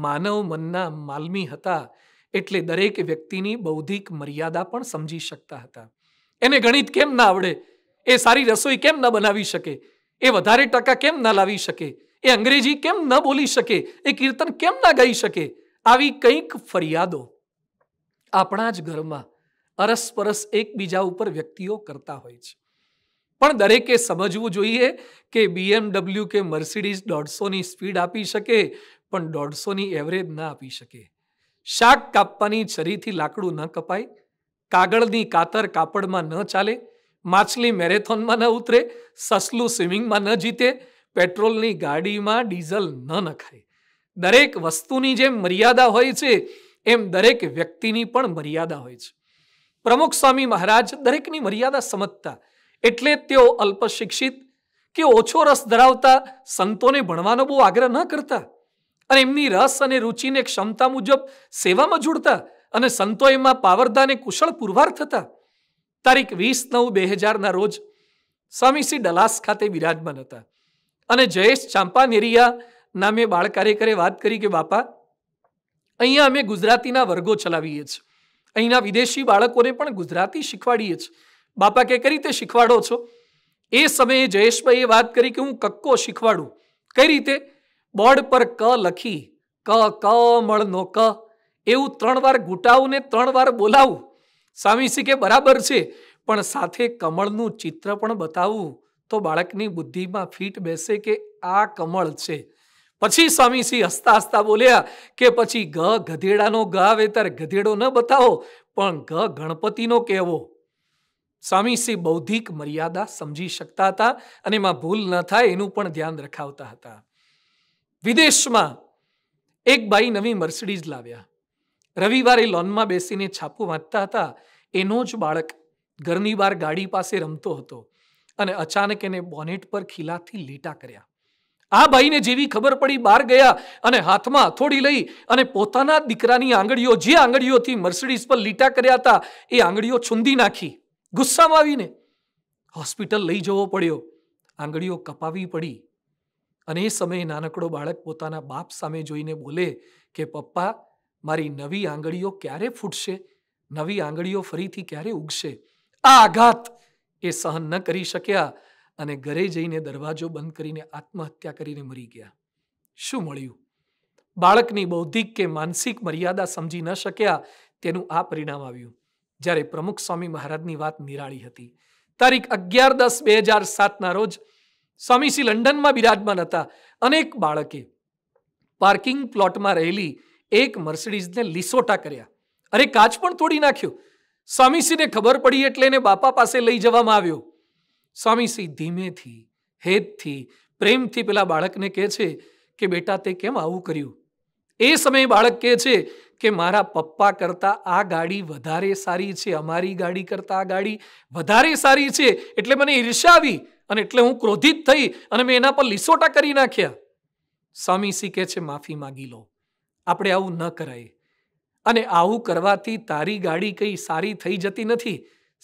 S3: માનવ મનના માલમી હતા એટલે દરેક વ્યક્તિની બૌદ્ધિક મર્યાદા પણ સમજી શકતા હતા એને ગણિત કેમ ના આવડે એ સારી રસોઈ કેમ ન બનાવી શકે એ વધારે ટકા કેમ ન લાવી શકે એ અંગ્રેજી કેમ ન બોલી શકે એ કીર્તન કેમ ના ગાઈ શકે આવી કંઈક ફરિયાદો આપણા જ ઘરમાં અરસપરસ એકબીજા ઉપર વ્યક્તિઓ કરતા હોય છે પણ દરેકે સમજવું જોઈએ કે બીએમડબલ્યુ કે મર્સિડીઝ દોઢસોની સ્પીડ આપી શકે પણ દોઢસોની એવરેજ ના આપી શકે શાક કાપવાની છરીથી લાકડું ન કપાય કાગળની કાતર કાપડમાં ન ચાલે માછલી મેરેથોનમાં ન ઉતરે સસલું સ્વિમિંગમાં ન જીતે પેટ્રોલની ગાડીમાં ડીઝલ ન નખાય દરેક વસ્તુની જેમ મર્યાદા હોય છે એમ દરેક વ્યક્તિની પણ મર્યાદા હોય છે પ્રમુખ સ્વામી મહારાજ દરેકની મર્યાદા સમજતા એટલે તેઓ અલ્પશિક્ષિત કે ઓછો રસ ધરાવતા સંતોને ભણવાનો બહુ આગ્રહ ન કરતા અને એમની રસ અને રુચિને ક્ષમતા મુજબ સેવામાં જોડતા અને સંતો એમાં પાવરદાને કુશળ પુરવાર થતા તારીખ વીસ નવ બે હજારના રોજ સ્વામીસી ડલાસ ખાતે બિરાજમાન હતા અને જયેશ ચાંપાનેરિયા નામે બાળ કાર્યકરે વાત કરી કે બાપા અહીંયા અમે ગુજરાતીના વર્ગો ચલાવીએ છીએ અહીંના વિદેશી બાળકોને પણ ગુજરાતી શીખવાડીએ છીએ બાપા કે કઈ રીતે શીખવાડો છો એ સમયે જયેશભાઈએ વાત કરી કે હું કક્કો શીખવાડું કઈ રીતે બોર્ડ પર ક લખી ક ક મળનો ક એવું ત્રણ વાર ઘૂંટાવું ને ત્રણ વાર બોલાવું સ્વામીશ્રી કે બરાબર છે પણ સાથે કમળનું ચિત્ર પણ બતાવવું તો બાળકની બુદ્ધિમાં ફીટ બેસે કે આ કમળ છે પછી સ્વામીશ્રી હસતા હસતા બોલ્યા કે પછી ગ ગધેડાનો ગ વેતર ગધેડો ન બતાવો પણ ગ ગણપતિનો કહેવો સ્વામીશ્રી બૌદ્ધિક મર્યાદા સમજી શકતા હતા અને એમાં ભૂલ ન થાય એનું પણ ધ્યાન રખાવતા હતા વિદેશમાં એક બાઈ નવી મર્સિડીઝ લાવ્યા રવિવારે લોનમાં બેસીને છાપું વાંચતા હતા એનો જ બાળક ઘરની બહાર ગાડી પાસે રમતો હતો અને અચાનક એને બોનેટ પર ખીલાથી લીટા કર્યા આ ભાઈને જેવી ખબર પડી બહાર ગયા અને હાથમાં હથોડી લઈ અને પોતાના દીકરાની આંગળીઓ જે આંગળીઓથી મર્સિડીઝ પર લીટા કર્યા હતા એ આંગળીઓ છુંદી નાખી ગુસ્સામાં આવીને હોસ્પિટલ લઈ જવો પડ્યો આંગળીઓ કપાવી પડી અને એ સમયે નાનકડો બાળક પોતાના બાપ સામે જોઈને બોલે કે પપ્પા મારી નવી આંગળીઓ ક્યારે ફૂટશે નવી આંગળીઓ ફરીથી ક્યારે ઉગશે આ આઘાત એ સહન ન કરી શક્યા અને ઘરે જઈને દરવાજો બંધ કરીને આત્મહત્યા કરીને મરી ગયા શું મળ્યું બાળકની બૌદ્ધિક કે માનસિક મર્યાદા સમજી ન શક્યા તેનું આ પરિણામ આવ્યું જ્યારે પ્રમુખ સ્વામી મહારાજની વાત નિરાળી હતી તારીખ અગિયાર દસ બે હજાર સાતના રોજ સ્વામીશ્રી લંડનમાં બિરાજમાન હતા અનેક બાળકે પાર્કિંગ પ્લોટમાં રહેલી એક મર્સિડીઝને લીસોટા કર્યા અરે કાચ પણ તોડી નાખ્યો સ્વામીસિંહને ખબર પડી એટલે એને બાપા પાસે લઈ જવામાં આવ્યો સ્વામીસિંહ ધીમેથી હેતથી પ્રેમથી પેલા બાળકને કહે છે કે બેટા તે કેમ આવું કર્યું એ સમયે બાળક કહે છે કે મારા પપ્પા કરતાં આ ગાડી વધારે સારી છે અમારી ગાડી કરતાં આ ગાડી વધારે સારી છે એટલે મને ઈર્ષા આવી અને એટલે હું ક્રોધિત થઈ અને મેં એના પર લીસોટા કરી નાખ્યા સ્વામીસિંહ કહે છે માફી માગી લો આપણે આવું ન કરાય અને આવું કરવાથી તારી ગાડી કંઈ સારી થઈ જતી નથી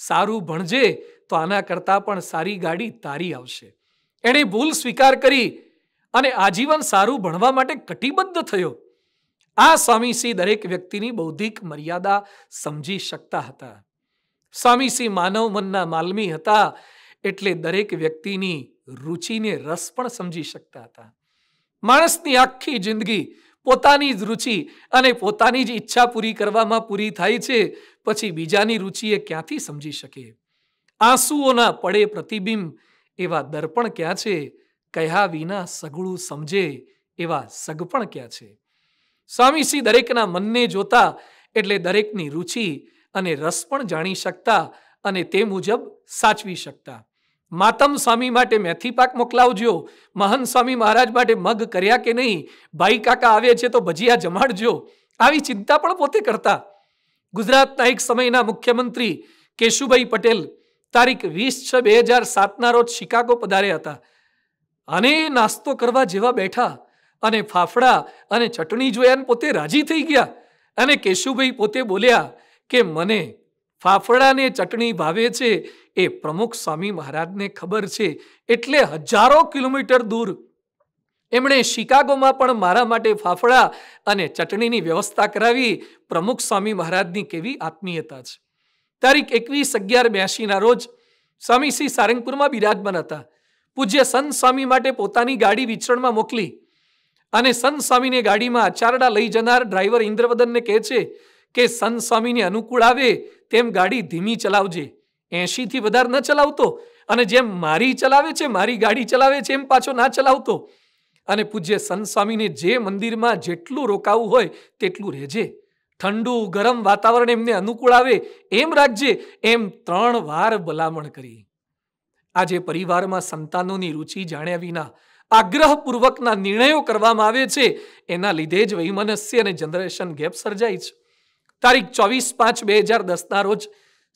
S3: સારું ભણજે તો આના કરતાં પણ સારી ગાડી તારી આવશે એણે ભૂલ સ્વીકાર કરી અને આજીવન સારું ભણવા માટે કટિબદ્ધ થયો આ સ્વામીસિંહ દરેક વ્યક્તિની બૌદ્ધિક મર્યાદા સમજી શકતા હતા સ્વામીસિંહ માનવ મનના માલમી હતા એટલે દરેક વ્યક્તિની રુચિને રસ પણ સમજી શકતા હતા માણસની આખી જિંદગી પોતાની જ રુચિ અને પોતાની જ ઈચ્છા પૂરી કરવામાં પૂરી થાય છે પછી બીજાની રુચિ એ ક્યાંથી સમજી શકે આંસુઓના પડે પ્રતિબિંબ એવા દર્પણ ક્યાં છે કહ્યા વિના સગળું સમજે એવા સગપણ ક્યાં છે સ્વામી શ્રી દરેકના મનને જોતા એટલે દરેકની રુચિ અને રસ પણ જાણી શકતા અને તે મુજબ સાચવી શકતા માતમ સ્વામી માટે મેથી પાક મોકલાવજો મહંત સ્વામી મહારાજ માટે મગ કર્યા કે નહીં ભાઈ કાકા આવે છે તો ભજીયા જમાડજો આવી ચિંતા પણ પોતે કરતા ગુજરાતના એક સમયના મુખ્યમંત્રી કેશુભાઈ પટેલ તારીખ વીસ છ બે હજાર સાતના રોજ શિકાગો પધાર્યા હતા અને નાસ્તો કરવા જેવા બેઠા અને ફાફડા અને ચટણી જોયા પોતે રાજી થઈ ગયા અને કેશુભાઈ પોતે બોલ્યા કે મને ફાફડાને ચટણી ભાવે છે એ પ્રમુખ સ્વામી મહારાજને ખબર છે એટલે હજારો કિલોમીટર દૂર એમણે શિકાગોમાં પણ મારા માટે ફાફડા અને ચટણીની વ્યવસ્થા કરાવી પ્રમુખ સ્વામી મહારાજની કેવી આત્મીયતા છે તારીખ એકવીસ અગિયાર બ્યાસીના રોજ સ્વામી શ્રી સારંગપુરમાં બિરાજમાન હતા પૂજ્ય સંત સ્વામી માટે પોતાની ગાડી વિચરણમાં મોકલી અને સંત સ્વામીને ગાડીમાં ચારડા લઈ જનાર ડ્રાઈવર ઇન્દ્રવદનને કહે છે કે સંત સ્વામીને અનુકૂળ આવે તેમ ગાડી ધીમી ચલાવજે એંશીથી વધારે ન ચલાવતો અને જેમ મારી ચલાવે છે મારી ગાડી ચલાવે છે એમ પાછો ના ચલાવતો અને પૂજ્ય સંત સ્વામીને જે મંદિરમાં જેટલું રોકાવું હોય તેટલું રહેજે ઠંડુ ગરમ વાતાવરણ એમને અનુકૂળ આવે એમ રાખજે એમ ત્રણ વાર ભલામણ કરી આજે પરિવારમાં સંતાનોની રુચિ જાણ્યા વિના આગ્રહપૂર્વકના નિર્ણયો કરવામાં આવે છે એના લીધે જ વૈમનસ્ય અને જનરેશન ગેપ સર્જાય છે તારીખ ચોવીસ પાંચ બે હજાર દસના રોજ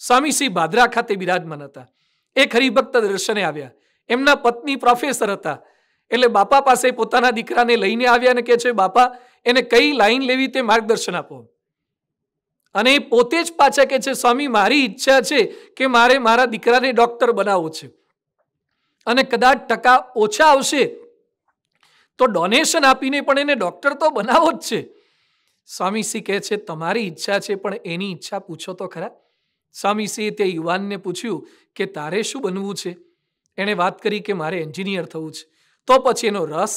S3: સ્વામી શ્રી ભાદરા ખાતે બિરાજમાન હતા એક હરિભક્ત દર્શને આવ્યા એમના પત્ની પ્રોફેસર હતા એટલે બાપા પાસે પોતાના દીકરાને લઈને આવ્યા અને કહે છે બાપા એને કઈ લાઈન લેવી તે માર્ગદર્શન આપો અને એ પોતે જ પાછા કે છે સ્વામી મારી ઈચ્છા છે કે મારે મારા દીકરાને ડૉક્ટર બનાવવો છે અને કદાચ ટકા ઓછા આવશે તો ડોનેશન આપીને પણ એને ડૉક્ટર તો બનાવો જ છે સ્વામીસિંહ કહે છે તમારી ઈચ્છા છે પણ એની ઈચ્છા પૂછો તો ખરા સ્વામીસિંહે તે યુવાનને પૂછ્યું કે તારે શું બનવું છે એણે વાત કરી કે મારે એન્જિનિયર થવું છે તો પછી એનો રસ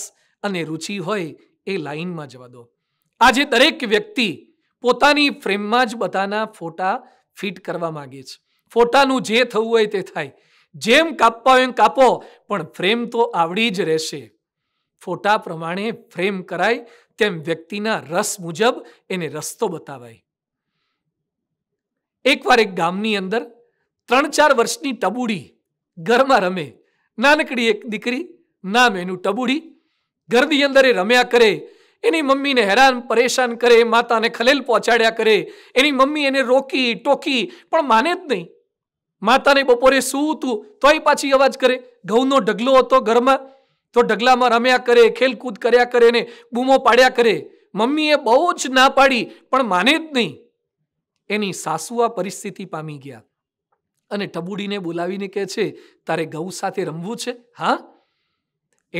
S3: અને રુચિ હોય એ લાઈનમાં જવા દો આજે દરેક વ્યક્તિ પોતાની ફ્રેમમાં જ બધાના ફોટા ફિટ કરવા માગે છે ફોટાનું જે થવું હોય તે થાય જેમ કાપવા એમ કાપો પણ ફ્રેમ તો આવડી જ રહેશે ફોટા પ્રમાણે ફ્રેમ કરાય તેમ વ્યક્તિના રસ મુજબ એને રસ્તો બતાવાય એકવાર એક ગામની અંદર ત્રણ ચાર વર્ષની ટબુડી ઘરમાં રમે નાનકડી એક દીકરી નામ એનું ટબુડી ઘરની અંદર એ રમ્યા કરે એની મમ્મીને હેરાન પરેશાન કરે માતાને ખલેલ પહોંચાડ્યા કરે એની મમ્મી એને રોકી ટોકી પણ માને જ નહીં માતાને બપોરે શું હતું તોય પાછી અવાજ કરે ઘઉંનો ઢગલો હતો ઘરમાં તો ઢગલામાં રમ્યા કરે ખેલકૂદ કર્યા કરે ને બૂમો પાડ્યા કરે મમ્મીએ બહુ જ ના પાડી પણ માને જ નહીં એની સાસુ આ પરિસ્થિતિ પામી ગયા અને ટબુડીને બોલાવીને કહે છે તારે ગૌ સાથે રમવું છે હા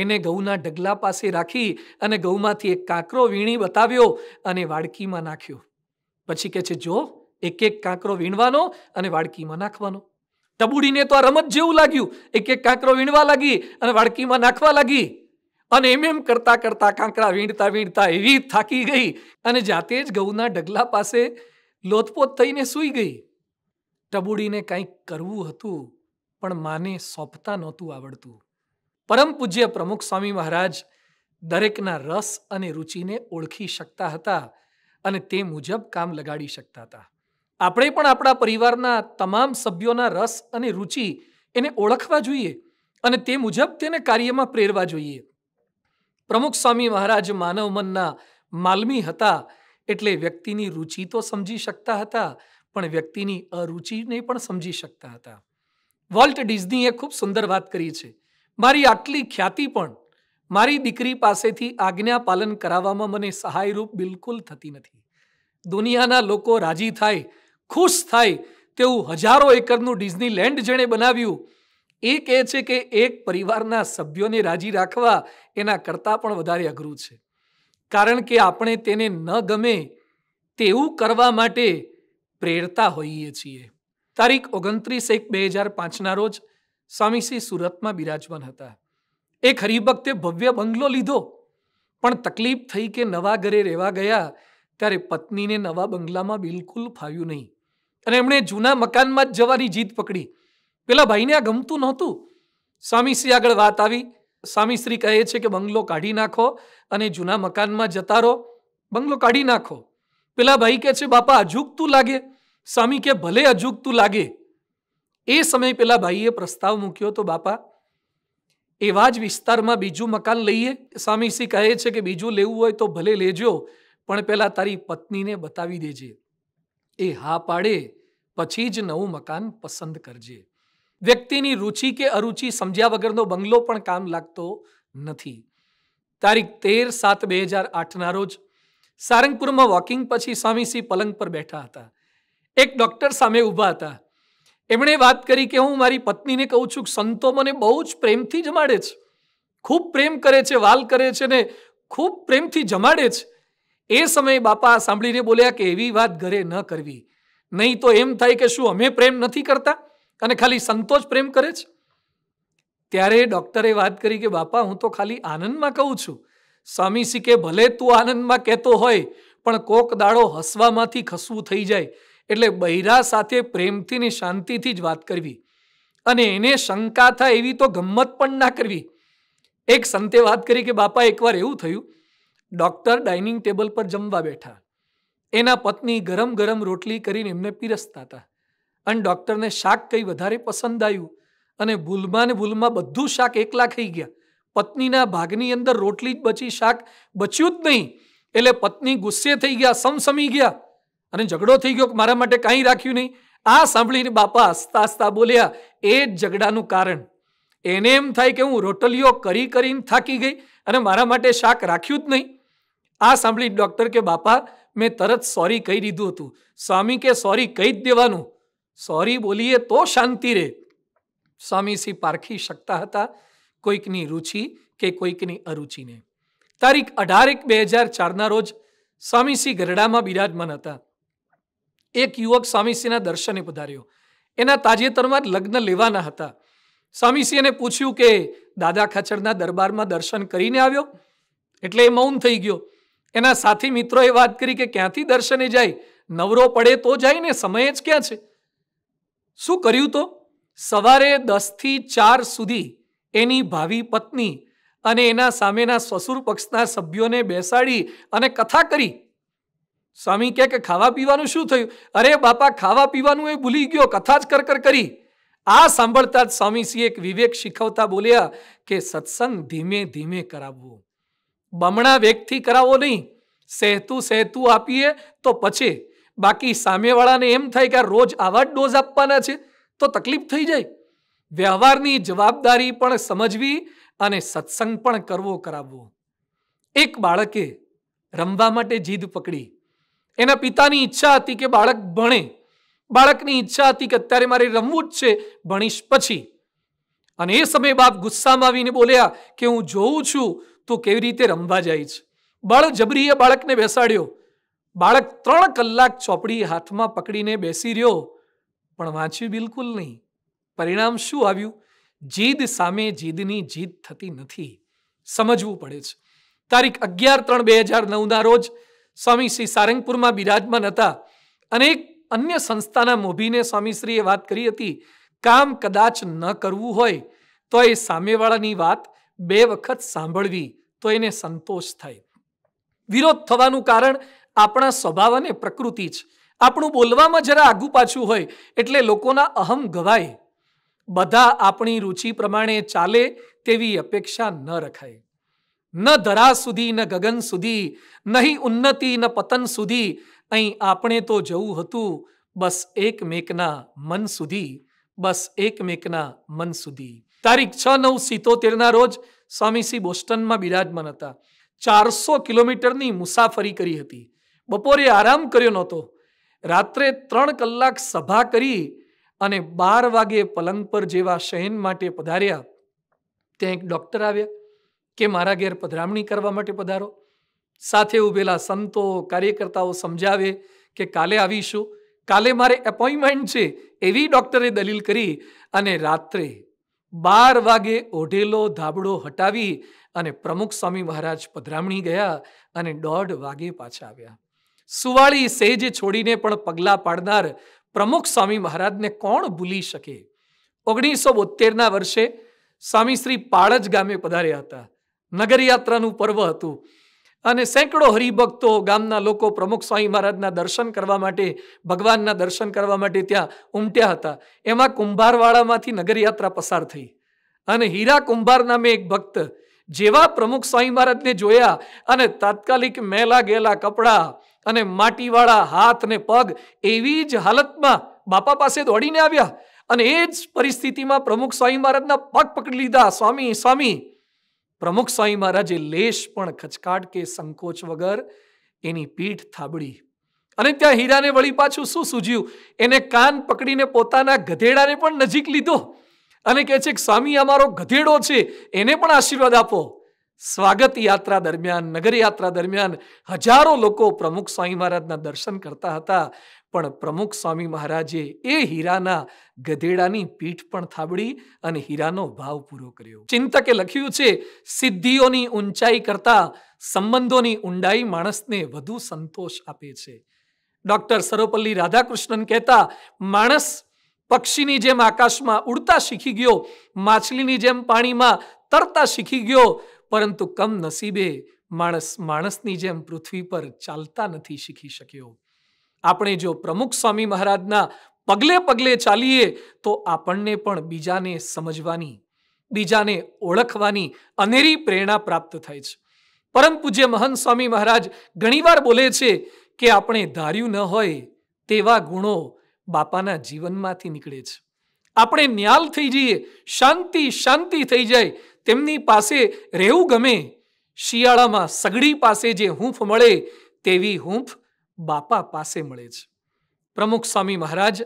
S3: એને ગૌના ઢગલા પાસે રાખી અને ગૌમાંથી એક કાંકરો વીણી બતાવ્યો અને વાડકીમાં નાખ્યો પછી કહે છે જો એક એક કાંકરો વીણવાનો અને વાડકીમાં નાખવાનો ટબુડીને તો આ રમત જેવું લાગ્યું એક એક કાંકરો વીણવા લાગી અને વાડકીમાં નાખવા લાગી અને એમ એમ કરતા કરતા કાંકરા વીણતા વીણતા એવી થાકી ગઈ અને જાતે જ ગૌના ડગલા પાસે લોથપોથ થઈને સૂઈ ગઈ ટબુડીને કંઈક કરવું હતું પણ માને સોંપતા નહોતું આવડતું પરમ પૂજ્ય પ્રમુખ સ્વામી મહારાજ દરેકના રસ અને રુચિને ઓળખી શકતા હતા અને તે મુજબ કામ લગાડી શકતા હતા આપણે પણ આપણા પરિવારના તમામ સભ્યોના રસ અને રુચિ એને ઓળખવા જોઈએ અને તે મુજબ તેને કાર્યમાં પ્રેરવા જોઈએ પ્રમુખ સ્વામી મહારાજ માનવ મનના માલમી હતા એટલે વ્યક્તિની રુચિ તો સમજી શકતા હતા પણ વ્યક્તિની અરુચિને પણ સમજી શકતા હતા વોલ્ટ ડિઝનીએ ખૂબ સુંદર વાત કરી છે મારી આટલી ખ્યાતિ પણ મારી દીકરી પાસેથી આજ્ઞા પાલન કરાવવામાં મને સહાયરૂપ બિલકુલ થતી નથી દુનિયાના લોકો રાજી થાય ખુશ થાય તેવું હજારો એકરનું ડિઝનીલેન્ડ જેણે બનાવ્યું એ કહે છે કે એક પરિવારના સભ્યોને રાજી રાખવા એના કરતાં પણ વધારે અઘરું છે કારણ કે આપણે તેને ન ગમે તેવું કરવા માટે પ્રેરતા હોઈએ છીએ તારીખ ઓગણત્રીસ એક બે હજાર પાંચના રોજ સ્વામીશ્રી સુરતમાં બિરાજમાન હતા એક હરિભક્તે ભવ્ય બંગલો લીધો પણ તકલીફ થઈ કે નવા ઘરે રહેવા ગયા ત્યારે પત્નીને નવા બંગલામાં બિલકુલ ફાવ્યું નહીં અને એમણે જૂના મકાનમાં જ જવાની જીત પકડી પેલા ભાઈને આ ગમતું નહોતું સ્વામીશ્રી આગળ વાત આવી સ્વામીશ્રી કહે છે કે બંગલો કાઢી નાખો અને જૂના મકાનમાં જતા રહો બંગલો કાઢી નાખો પેલા ભાઈ કહે છે બાપા અજુગતું લાગે સ્વામી કે ભલે અજુગતું લાગે એ સમયે પેલા ભાઈએ પ્રસ્તાવ મૂક્યો તો બાપા એવા જ વિસ્તારમાં બીજું મકાન લઈએ સ્વામીશ્રી કહે છે કે બીજું લેવું હોય તો ભલે લેજો પણ પહેલાં તારી પત્નીને બતાવી દેજે એ હા પાડે પછી જ નવું મકાન પસંદ કરજે વ્યક્તિની રુચિ કે અરુચિ સમજ્યા વગરનો બંગલો પણ કામ લાગતો નથી તારીખ તેર સાત બે હજાર આઠના રોજ સારંગપુરમાં વોકિંગ પછી સ્વામીસિંહ પલંગ પર બેઠા હતા એક ડૉક્ટર સામે ઊભા હતા એમણે વાત કરી કે હું મારી પત્નીને કહું છું કે સંતો મને બહુ જ પ્રેમથી જમાડે છે ખૂબ પ્રેમ કરે છે વાલ કરે છે ને ખૂબ પ્રેમથી જમાડે છે એ સમયે બાપા સાંભળીને બોલ્યા કે એવી વાત ઘરે ન કરવી નહીં તો એમ થાય કે શું અમે પ્રેમ નથી કરતા અને ખાલી સંતોષ પ્રેમ કરે છે ત્યારે ડૉક્ટરે વાત કરી કે બાપા હું તો ખાલી આનંદમાં કહું છું સ્વામી શ્રી કે ભલે તું આનંદમાં કહેતો હોય પણ કોક દાડો હસવામાંથી ખસવું થઈ જાય એટલે બૈરા સાથે પ્રેમથી ને શાંતિથી જ વાત કરવી અને એને શંકા થાય એવી તો ગમત પણ ના કરવી એક સંતે વાત કરી કે બાપા એકવાર એવું થયું ડૉક્ટર ડાઇનિંગ ટેબલ પર જમવા બેઠા એના પત્ની ગરમ ગરમ રોટલી કરીને એમને પીરસતા હતા અને ડૉક્ટરને શાક કંઈ વધારે પસંદ આવ્યું અને ભૂલમાં ને ભૂલમાં બધું શાક એકલા ખાઈ ગયા પત્નીના ભાગની અંદર રોટલી જ બચી શાક બચ્યું જ નહીં એટલે પત્ની ગુસ્સે થઈ ગયા સમસમી ગયા અને ઝઘડો થઈ ગયો કે મારા માટે કાંઈ રાખ્યું નહીં આ સાંભળીને બાપા હસતા હસતા બોલ્યા એ જ ઝઘડાનું કારણ એને એમ થાય કે હું રોટલીઓ કરી કરીને થાકી ગઈ અને મારા માટે શાક રાખ્યું જ નહીં આ સાંભળી ડૉક્ટર કે બાપા મેં તરત સોરી કહી દીધું હતું સ્વામી કે સોરી કહી જ દેવાનું સોરી બોલીએ તો શાંતિ રહે સ્વામી શ્રી પારખી શકતા હતા કોઈકની રુચિ કે કોઈકની અરુચિને તારીખ અઢાર એક બે હજાર ચારના રોજ સ્વામી શ્રી ગરડામાં બિરાજમાન હતા એક યુવક સ્વામીશ્રીના દર્શને પધાર્યો એના તાજેતરમાં જ લગ્ન લેવાના હતા સ્વામીશ્રી પૂછ્યું કે દાદા ખાચરના દરબારમાં દર્શન કરીને આવ્યો એટલે એ મૌન થઈ ગયો એના સાથી મિત્રોએ વાત કરી કે ક્યાંથી દર્શને જાય નવરો પડે તો જાય ને સમય જ ક્યાં છે શું કર્યું તો સવારે દસથી ચાર સુધી એની ભાવિ પત્ની અને એના સામેના સસુર પક્ષના સભ્યોને બેસાડી અને કથા કરી સ્વામી કહે કે ખાવા પીવાનું શું થયું અરે બાપા ખાવા પીવાનું એ ભૂલી ગયો કથા જ કરકર કરી આ સાંભળતા જ સ્વામીશ્રી એક વિવેક શીખવતા બોલ્યા કે સત્સંગ ધીમે ધીમે કરાવવું બમણા વેગથી કરાવો નહીં સહેતું સહેતું આપીએ તો પછી બાકી સામેવાળાને એમ થાય કે આ રોજ આવા જ ડોઝ આપવાના છે તો તકલીફ થઈ જાય વ્યવહારની જવાબદારી પણ સમજવી અને સત્સંગ પણ કરવો કરાવવો એક બાળકે રમવા માટે જીદ પકડી એના પિતાની ઈચ્છા હતી કે બાળક ભણે બાળકની ઈચ્છા હતી કે અત્યારે મારે રમવું જ છે ભણીશ પછી અને એ સમયે બાપ ગુસ્સામાં આવીને બોલ્યા કે હું જોઉં છું તો કેવી રીતે રમવા જાય છે બાળ જબરીએ બાળકને બેસાડ્યો બાળક ત્રણ કલાક ચોપડી હાથમાં પકડીને બેસી રહ્યો પણ વાંચ્યું બિલકુલ નહીં પરિણામ શું આવ્યું જીદ સામે જીદની જીદ થતી નથી સમજવું પડે છે તારીખ અગિયાર ત્રણ બે હજાર નવના રોજ સ્વામી શ્રી સારંગપુરમાં બિરાજમાન હતા અનેક અન્ય સંસ્થાના મોભીને સ્વામીશ્રીએ વાત કરી હતી કામ કદાચ ન કરવું હોય તો એ સામેવાળાની વાત બે વખત સાંભળવી તો એને સંતોષ થાય વિરોધ થવાનું કારણ આપણા સ્વભાવ અને પ્રકૃતિ જ આપણું બોલવામાં જરા આગું પાછું હોય એટલે લોકોના અહમ ગવાય બધા આપણી રુચિ પ્રમાણે ચાલે તેવી અપેક્ષા ન રખાય ન ધરા સુધી ન ગગન સુધી નહીં ઉન્નતિ ન પતન સુધી અહીં આપણે તો જવું હતું બસ એકમેકના મન સુધી બસ એકમેકના મન સુધી તારીખ છ નવ સિત્તોતેરના રોજ સ્વામીશ્રી બોસ્ટનમાં બિરાજમાન હતા ચારસો કિલોમીટરની મુસાફરી કરી હતી બપોરે આરામ કર્યો નહોતો રાત્રે ત્રણ કલાક સભા કરી અને બાર વાગે પલંગ પર જેવા શયન માટે પધાર્યા ત્યાં એક ડૉક્ટર આવ્યા કે મારા ઘેર પધરામણી કરવા માટે પધારો સાથે ઊભેલા સંતો કાર્યકર્તાઓ સમજાવે કે કાલે આવીશું કાલે મારે એપોઇન્ટમેન્ટ છે એવી ડૉક્ટરે દલીલ કરી અને રાત્રે બાર વાગે ઓઢેલો ધાબળો હટાવી અને પ્રમુખ સ્વામી મહારાજ પધરામણી ગયા અને દોઢ વાગે પાછા આવ્યા સુવાળી સેજ છોડીને પણ પગલાં પાડનાર પ્રમુખ સ્વામી મહારાજને કોણ ભૂલી શકે ઓગણીસો બોતેરના વર્ષે સ્વામી શ્રી પાળજ ગામે પધાર્યા હતા નગરયાત્રાનું પર્વ હતું અને સેંકડો હરિભક્તો ગામના લોકો પ્રમુખ સ્વામી મહારાજના દર્શન કરવા માટે ભગવાનના દર્શન કરવા માટે ત્યાં ઉમટ્યા હતા એમાં કુંભારવાળામાંથી નગરયાત્રા પસાર થઈ અને હીરા કુંભાર નામે એક ભક્ત જેવા પ્રમુખ સ્વામી મહારાજને જોયા અને તાત્કાલિક મેલા ગયેલા કપડાં અને માટીવાળા હાથ ને પગ એવી જ હાલતમાં બાપા પાસે દોડીને આવ્યા અને એ જ પરિસ્થિતિમાં પ્રમુખ સ્વામી મહારાજના પગ પકડી લીધા સ્વામી સ્વામી પ્રમુખ સ્વામી મહારાજે લેશ પણ ખચકાટ કે સંકોચ વગર એની પીઠ થાબડી અને ત્યાં હીરાને વળી પાછું શું સૂજ્યું એને કાન પકડીને પોતાના ગધેડાને પણ નજીક લીધો અને કહે છે કે સ્વામી અમારો ગધેડો છે એને પણ આશીર્વાદ આપો સ્વાગત યાત્રા દરમિયાન નગર યાત્રા દરમિયાન હજારો લોકો પ્રમુખ સ્વામી મહારાજના દર્શન કરતા હતા પણ પ્રમુખ સ્વામી મહારાજે એ હીરાના ગધેડાની પીઠ પણ થાબડી અને હીરાનો ભાવ પૂરો કર્યો ચિંતકે લખ્યું છે સિદ્ધિઓની ઊંચાઈ કરતા સંબંધોની ઊંડાઈ માણસને વધુ સંતોષ આપે છે ડોક્ટર સર્વપલ્લી રાધાકૃષ્ણન કહેતા માણસ પક્ષીની જેમ આકાશમાં ઉડતા શીખી ગયો માછલીની જેમ પાણીમાં તરતા શીખી ગયો પરંતુ કમ નસીબે માણસ માણસની જેમ પૃથ્વી પર ચાલતા નથી શીખી શક્યો આપણે જો પ્રમુખ સ્વામી મહારાજના પગલે પગલે ચાલીએ તો આપણને પણ બીજાને સમજવાની બીજાને ઓળખવાની અનેરી પ્રેરણા પ્રાપ્ત થાય છે પરમ પૂજ્ય મહંત સ્વામી મહારાજ ઘણીવાર બોલે છે કે આપણે ધાર્યું ન હોય તેવા ગુણો બાપાના જીવનમાંથી નીકળે છે આપણે ન્યાલ થઈ જઈએ શાંતિ શાંતિ થઈ જાય તેમની પાસે રહેવું ગમે શિયાળામાં સગડી પાસે જે હૂંફ મળે તેવી હૂંફ બાપા પાસે મળે છે પ્રમુખ સ્વામી મહારાજ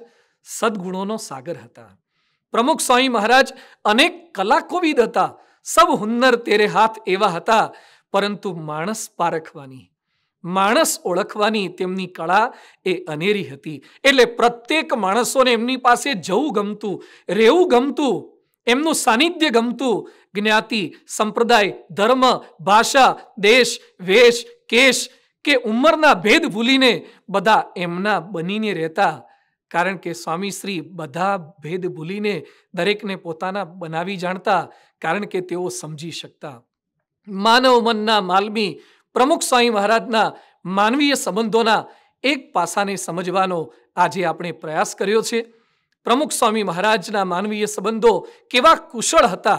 S3: સદગુણોનો સાગર હતા પ્રમુખ સ્વામી મહારાજ અનેક કલાકોવિદ હતા સબ હુન્નર તેરે હાથ એવા હતા પરંતુ માણસ પારખવાની માણસ ઓળખવાની તેમની કળા એ અનેરી હતી એટલે પ્રત્યેક માણસોને એમની પાસે જવું ગમતું રહેવું ગમતું એમનું સાનિધ્ય ગમતું જ્ઞાતિ સંપ્રદાય ધર્મ ભાષા દેશ વેશ કેશ કે ઉંમરના ભેદ ભૂલીને બધા એમના બનીને રહેતા કારણ કે સ્વામી શ્રી બધા ભેદ ભૂલીને દરેકને પોતાના બનાવી જાણતા કારણ કે તેઓ સમજી શકતા માનવ મનના માલમી પ્રમુખ સ્વામી મહારાજના માનવીય સંબંધોના એક પાસાને સમજવાનો આજે આપણે પ્રયાસ કર્યો છે પ્રમુખ સ્વામી મહારાજના માનવીય સંબંધો કેવા કુશળ હતા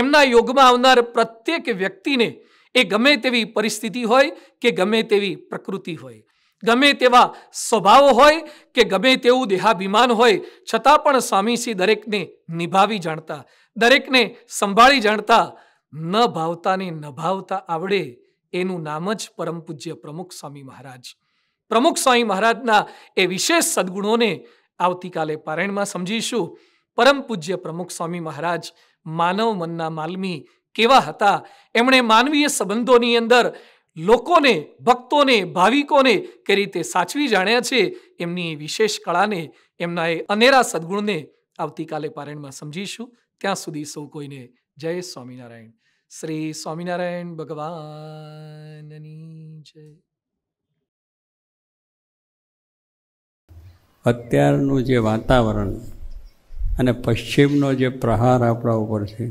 S3: એમના યોગમાં આવનાર પ્રત્યેક વ્યક્તિને એ ગમે તેવી પરિસ્થિતિ હોય કે ગમે તેવી પ્રકૃતિ હોય ગમે તેવા સ્વભાવ હોય કે ગમે તેવું દેહાભિમાન હોય છતાં પણ સ્વામીશ્રી દરેકને નિભાવી જાણતા દરેકને સંભાળી જાણતા ન ભાવતાને ન ભાવતા આવડે એનું નામ જ પરમ પૂજ્ય પ્રમુખ સ્વામી મહારાજ પ્રમુખ સ્વામી મહારાજના એ વિશેષ સદગુણોને આવતીકાલે પારાયણમાં સમજીશું પરમ પૂજ્ય પ્રમુખ સ્વામી મહારાજ માનવ મનના માલમી કેવા હતા એમણે માનવીય સંબંધોની અંદર લોકોને ભક્તોને ભાવિકોને કઈ રીતે સાચવી જાણ્યા છે એમની વિશેષ કળાને એમના એ અનેરા સદગુણને આવતીકાલે પારણમાં સમજીશું ત્યાં સુધી સૌ કોઈને જય સ્વામિનારાયણ શ્રી સ્વામિનારાયણ ભગવાનની જય
S4: અત્યારનું જે વાતાવરણ અને પશ્ચિમનો જે પ્રહાર આપણા ઉપર છે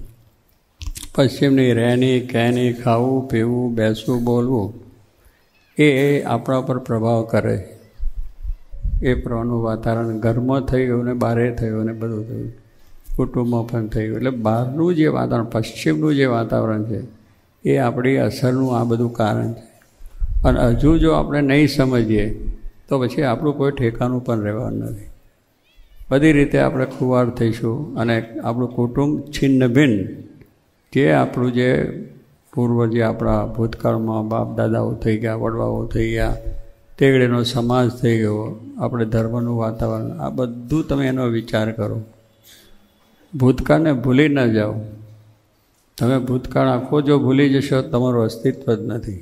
S4: પશ્ચિમની રહેણી કહેણી ખાવું પીવું બેસવું બોલવું એ આપણા પર પ્રભાવ કરે એ પ્રમાણનું વાતાવરણ ઘરમાં થયું ને બહારે થયું ને બધું થયું કુટુંબમાં પણ થયું એટલે બહારનું જે વાતાવરણ પશ્ચિમનું જે વાતાવરણ છે એ આપણી અસરનું આ બધું કારણ છે અને હજુ જો આપણે નહીં સમજીએ તો પછી આપણું કોઈ ઠેકાણું પણ રહેવાનું નથી બધી રીતે આપણે ખુવાર થઈશું અને આપણું કુટુંબ છિન્ન ભિન્ન તે આપણું જે પૂર્વજે આપણા ભૂતકાળમાં બાપ દાદાઓ થઈ ગયા વડવાઓ થઈ ગયા તેગડેનો સમાજ થઈ ગયો આપણે ધર્મનું વાતાવરણ આ બધું તમે એનો વિચાર કરો ભૂતકાળને ભૂલી ન જાઓ તમે ભૂતકાળ આખો જો ભૂલી જશો તમારું અસ્તિત્વ જ નથી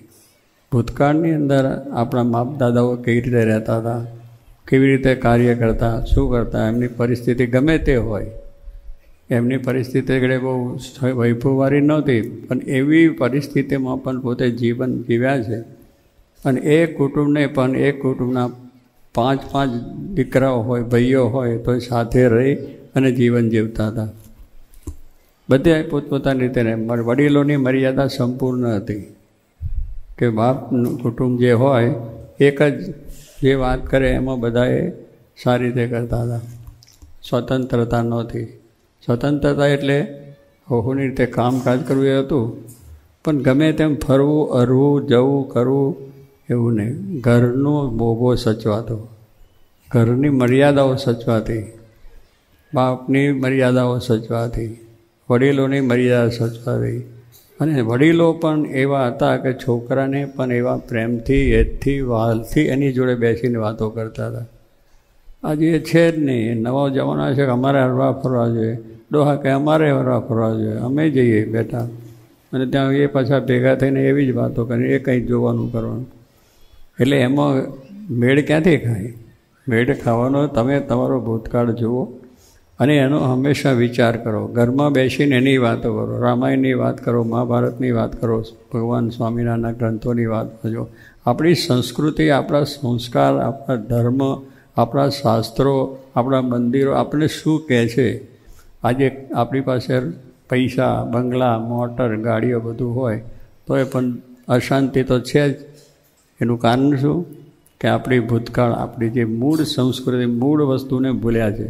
S4: ભૂતકાળની અંદર આપણા બાપ દાદાઓ કેવી રીતે રહેતા હતા કેવી રીતે કાર્ય કરતા શું કરતા એમની પરિસ્થિતિ ગમે તે હોય એમની પરિસ્થિતિ આગળ બહુ વૈભવવાળી નહોતી પણ એવી પરિસ્થિતિમાં પણ પોતે જીવન જીવ્યા છે અને એ કુટુંબને પણ એ કુટુંબના પાંચ પાંચ દીકરાઓ હોય ભાઈઓ હોય તો સાથે રહી અને જીવન જીવતા હતા બધે પોતપોતાની રીતે વડીલોની મર્યાદા સંપૂર્ણ હતી કે બાપનું કુટુંબ જે હોય એક જ જે વાત કરે એમાં બધાએ સારી રીતે કરતા હતા સ્વતંત્રતા નહોતી સ્વતંત્રતા એટલે હોહુની રીતે કામકાજ કરવું એ હતું પણ ગમે તેમ ફરવું હરવું જવું કરવું એવું નહીં ઘરનો બોબો સચવાતો ઘરની મર્યાદાઓ સચવાતી બાપની મર્યાદાઓ સચવાતી વડીલોની મર્યાદા સચવાતી અને વડીલો પણ એવા હતા કે છોકરાને પણ એવા પ્રેમથી એજથી વાલથી એની જોડે બેસીને વાતો કરતા હતા આજે એ છે જ નહીં નવા જમાનો છે કે અમારે હરવા ફરવા જોઈએ ડોહા કે અમારે હરવા ફરવા જોઈએ અમે જઈએ બેઠા અને ત્યાં એ પાછા ભેગા થઈને એવી જ વાતો કરી એ કંઈ જોવાનું કરવાનું એટલે એમાં મેળ ક્યાંથી ખાય મેળ ખાવાનો તમે તમારો ભૂતકાળ જુઓ અને એનો હંમેશા વિચાર કરો ઘરમાં બેસીને એની વાતો કરો રામાયણની વાત કરો મહાભારતની વાત કરો ભગવાન સ્વામિનારાયણના ગ્રંથોની વાત કરો આપણી સંસ્કૃતિ આપણા સંસ્કાર આપણા ધર્મ આપણા શાસ્ત્રો આપણા મંદિરો આપણે શું કહે છે આજે આપણી પાસે પૈસા બંગલા મોટર ગાડીઓ બધું હોય તોય પણ અશાંતિ તો છે જ એનું કારણ શું કે આપણી ભૂતકાળ આપણી જે મૂળ સંસ્કૃતિ મૂળ વસ્તુને ભૂલ્યા છે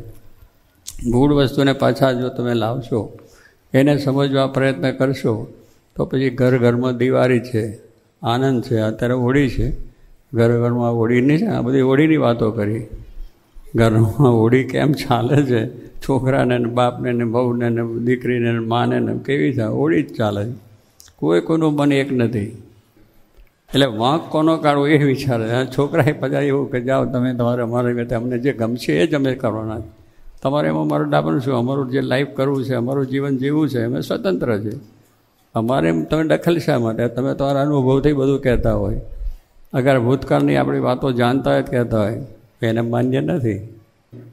S4: મૂળ વસ્તુને પાછા જો તમે લાવશો એને સમજવા પ્રયત્ન કરશો તો પછી ઘર ઘરમાં દિવાળી છે આનંદ છે અત્યારે હોળી છે ઘરે ઘરમાં હોળીની છે આ બધી હોળીની વાતો કરી ઘરમાં હોળી કેમ ચાલે છે છોકરાને ને બાપને ને બહુને ને દીકરીને ને માને ને કેવી છે હોળી જ ચાલે છે કોઈ કોઈનું મન એક નથી એટલે વાંક કોનો કાઢવો એ વિચારે છોકરાએ પછી એવું કે જાઓ તમે તમારે અમારે રીતે અમને જે ગમશે એ જ અમે કરવાના તમારે એમાં મારું ડાબરું શું અમારું જે લાઈફ કરવું છે અમારું જીવન જીવવું છે અમે સ્વતંત્ર છે અમારે એમ તમે દખલ શા માટે તમે તમારા અનુભવથી બધું કહેતા હોય અગર ભૂતકાળની આપણી વાતો જાણતા હોય કહેતા હોય કે એને માન્ય નથી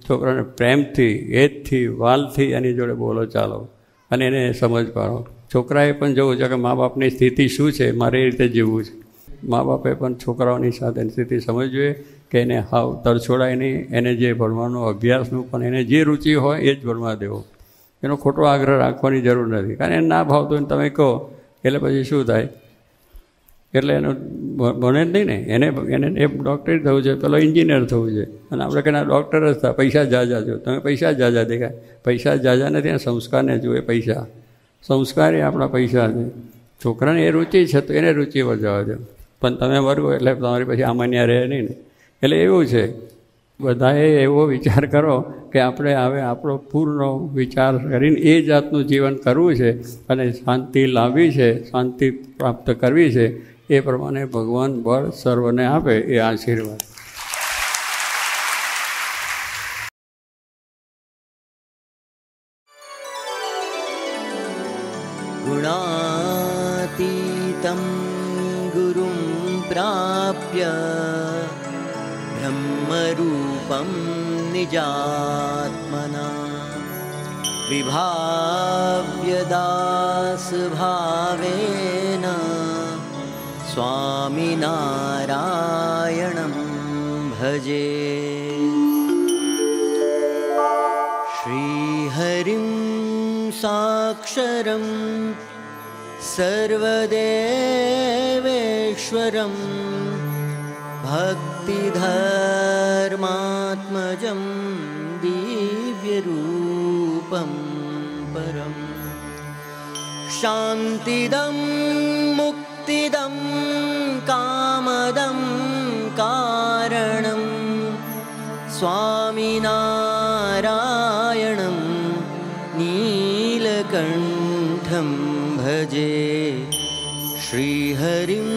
S4: છોકરાને પ્રેમથી એજથી વાલથી એની જોડે બોલો ચાલો અને એને સમજ પાડો છોકરાએ પણ જોવું છે કે મા બાપની સ્થિતિ શું છે મારે એ રીતે જીવવું છે મા બાપે પણ છોકરાઓની સાથે સ્થિતિ સમજવી કે એને હાવ તરછોડાય નહીં એને જે ભણવાનું અભ્યાસનું પણ એને જે રુચિ હોય એ જ ભણવા દેવો એનો ખોટો આગ્રહ રાખવાની જરૂર નથી કારણ એને ના ભાવતો તમે કહો એટલે પછી શું થાય એટલે એનો ભણે જ નહીં ને એને એને એ ડૉક્ટર થવું છે પેલો એન્જિનિયર થવું છે અને આપણે કે ડૉક્ટર જ થા પૈસા જાજા જો તમે પૈસા જાજા દેખાય પૈસા જાજા નથી અને સંસ્કારને જોવે પૈસા સંસ્કાર એ આપણા પૈસા છે છોકરાને એ રુચિ છે તો એને રુચિ વધવા દો પણ તમે વર્ગો એટલે તમારી પછી આમાન્ય રહે નહીં ને એટલે એવું છે બધાએ એવો વિચાર કરો કે આપણે હવે આપણો પૂરનો વિચાર કરીને એ જાતનું જીવન કરવું છે અને શાંતિ લાવવી છે શાંતિ પ્રાપ્ત કરવી છે એ પ્રમાણે ભગવાન બળ સર્વને આપે એ આશીર્વાદ
S5: गुणातीतं गुरुं प्राप्य ब्रह्मरूपं निजात्मना विभा श्रीहरिं साक्षरं सर्वदेवेश्वरं भक्तिधर्मात्मजं दिव्यरूपं परम् शान्तिदं मुक्तिदं कामदं कारणं स्वामिनारायणं नीलकण्ठं भजे श्रीहरिं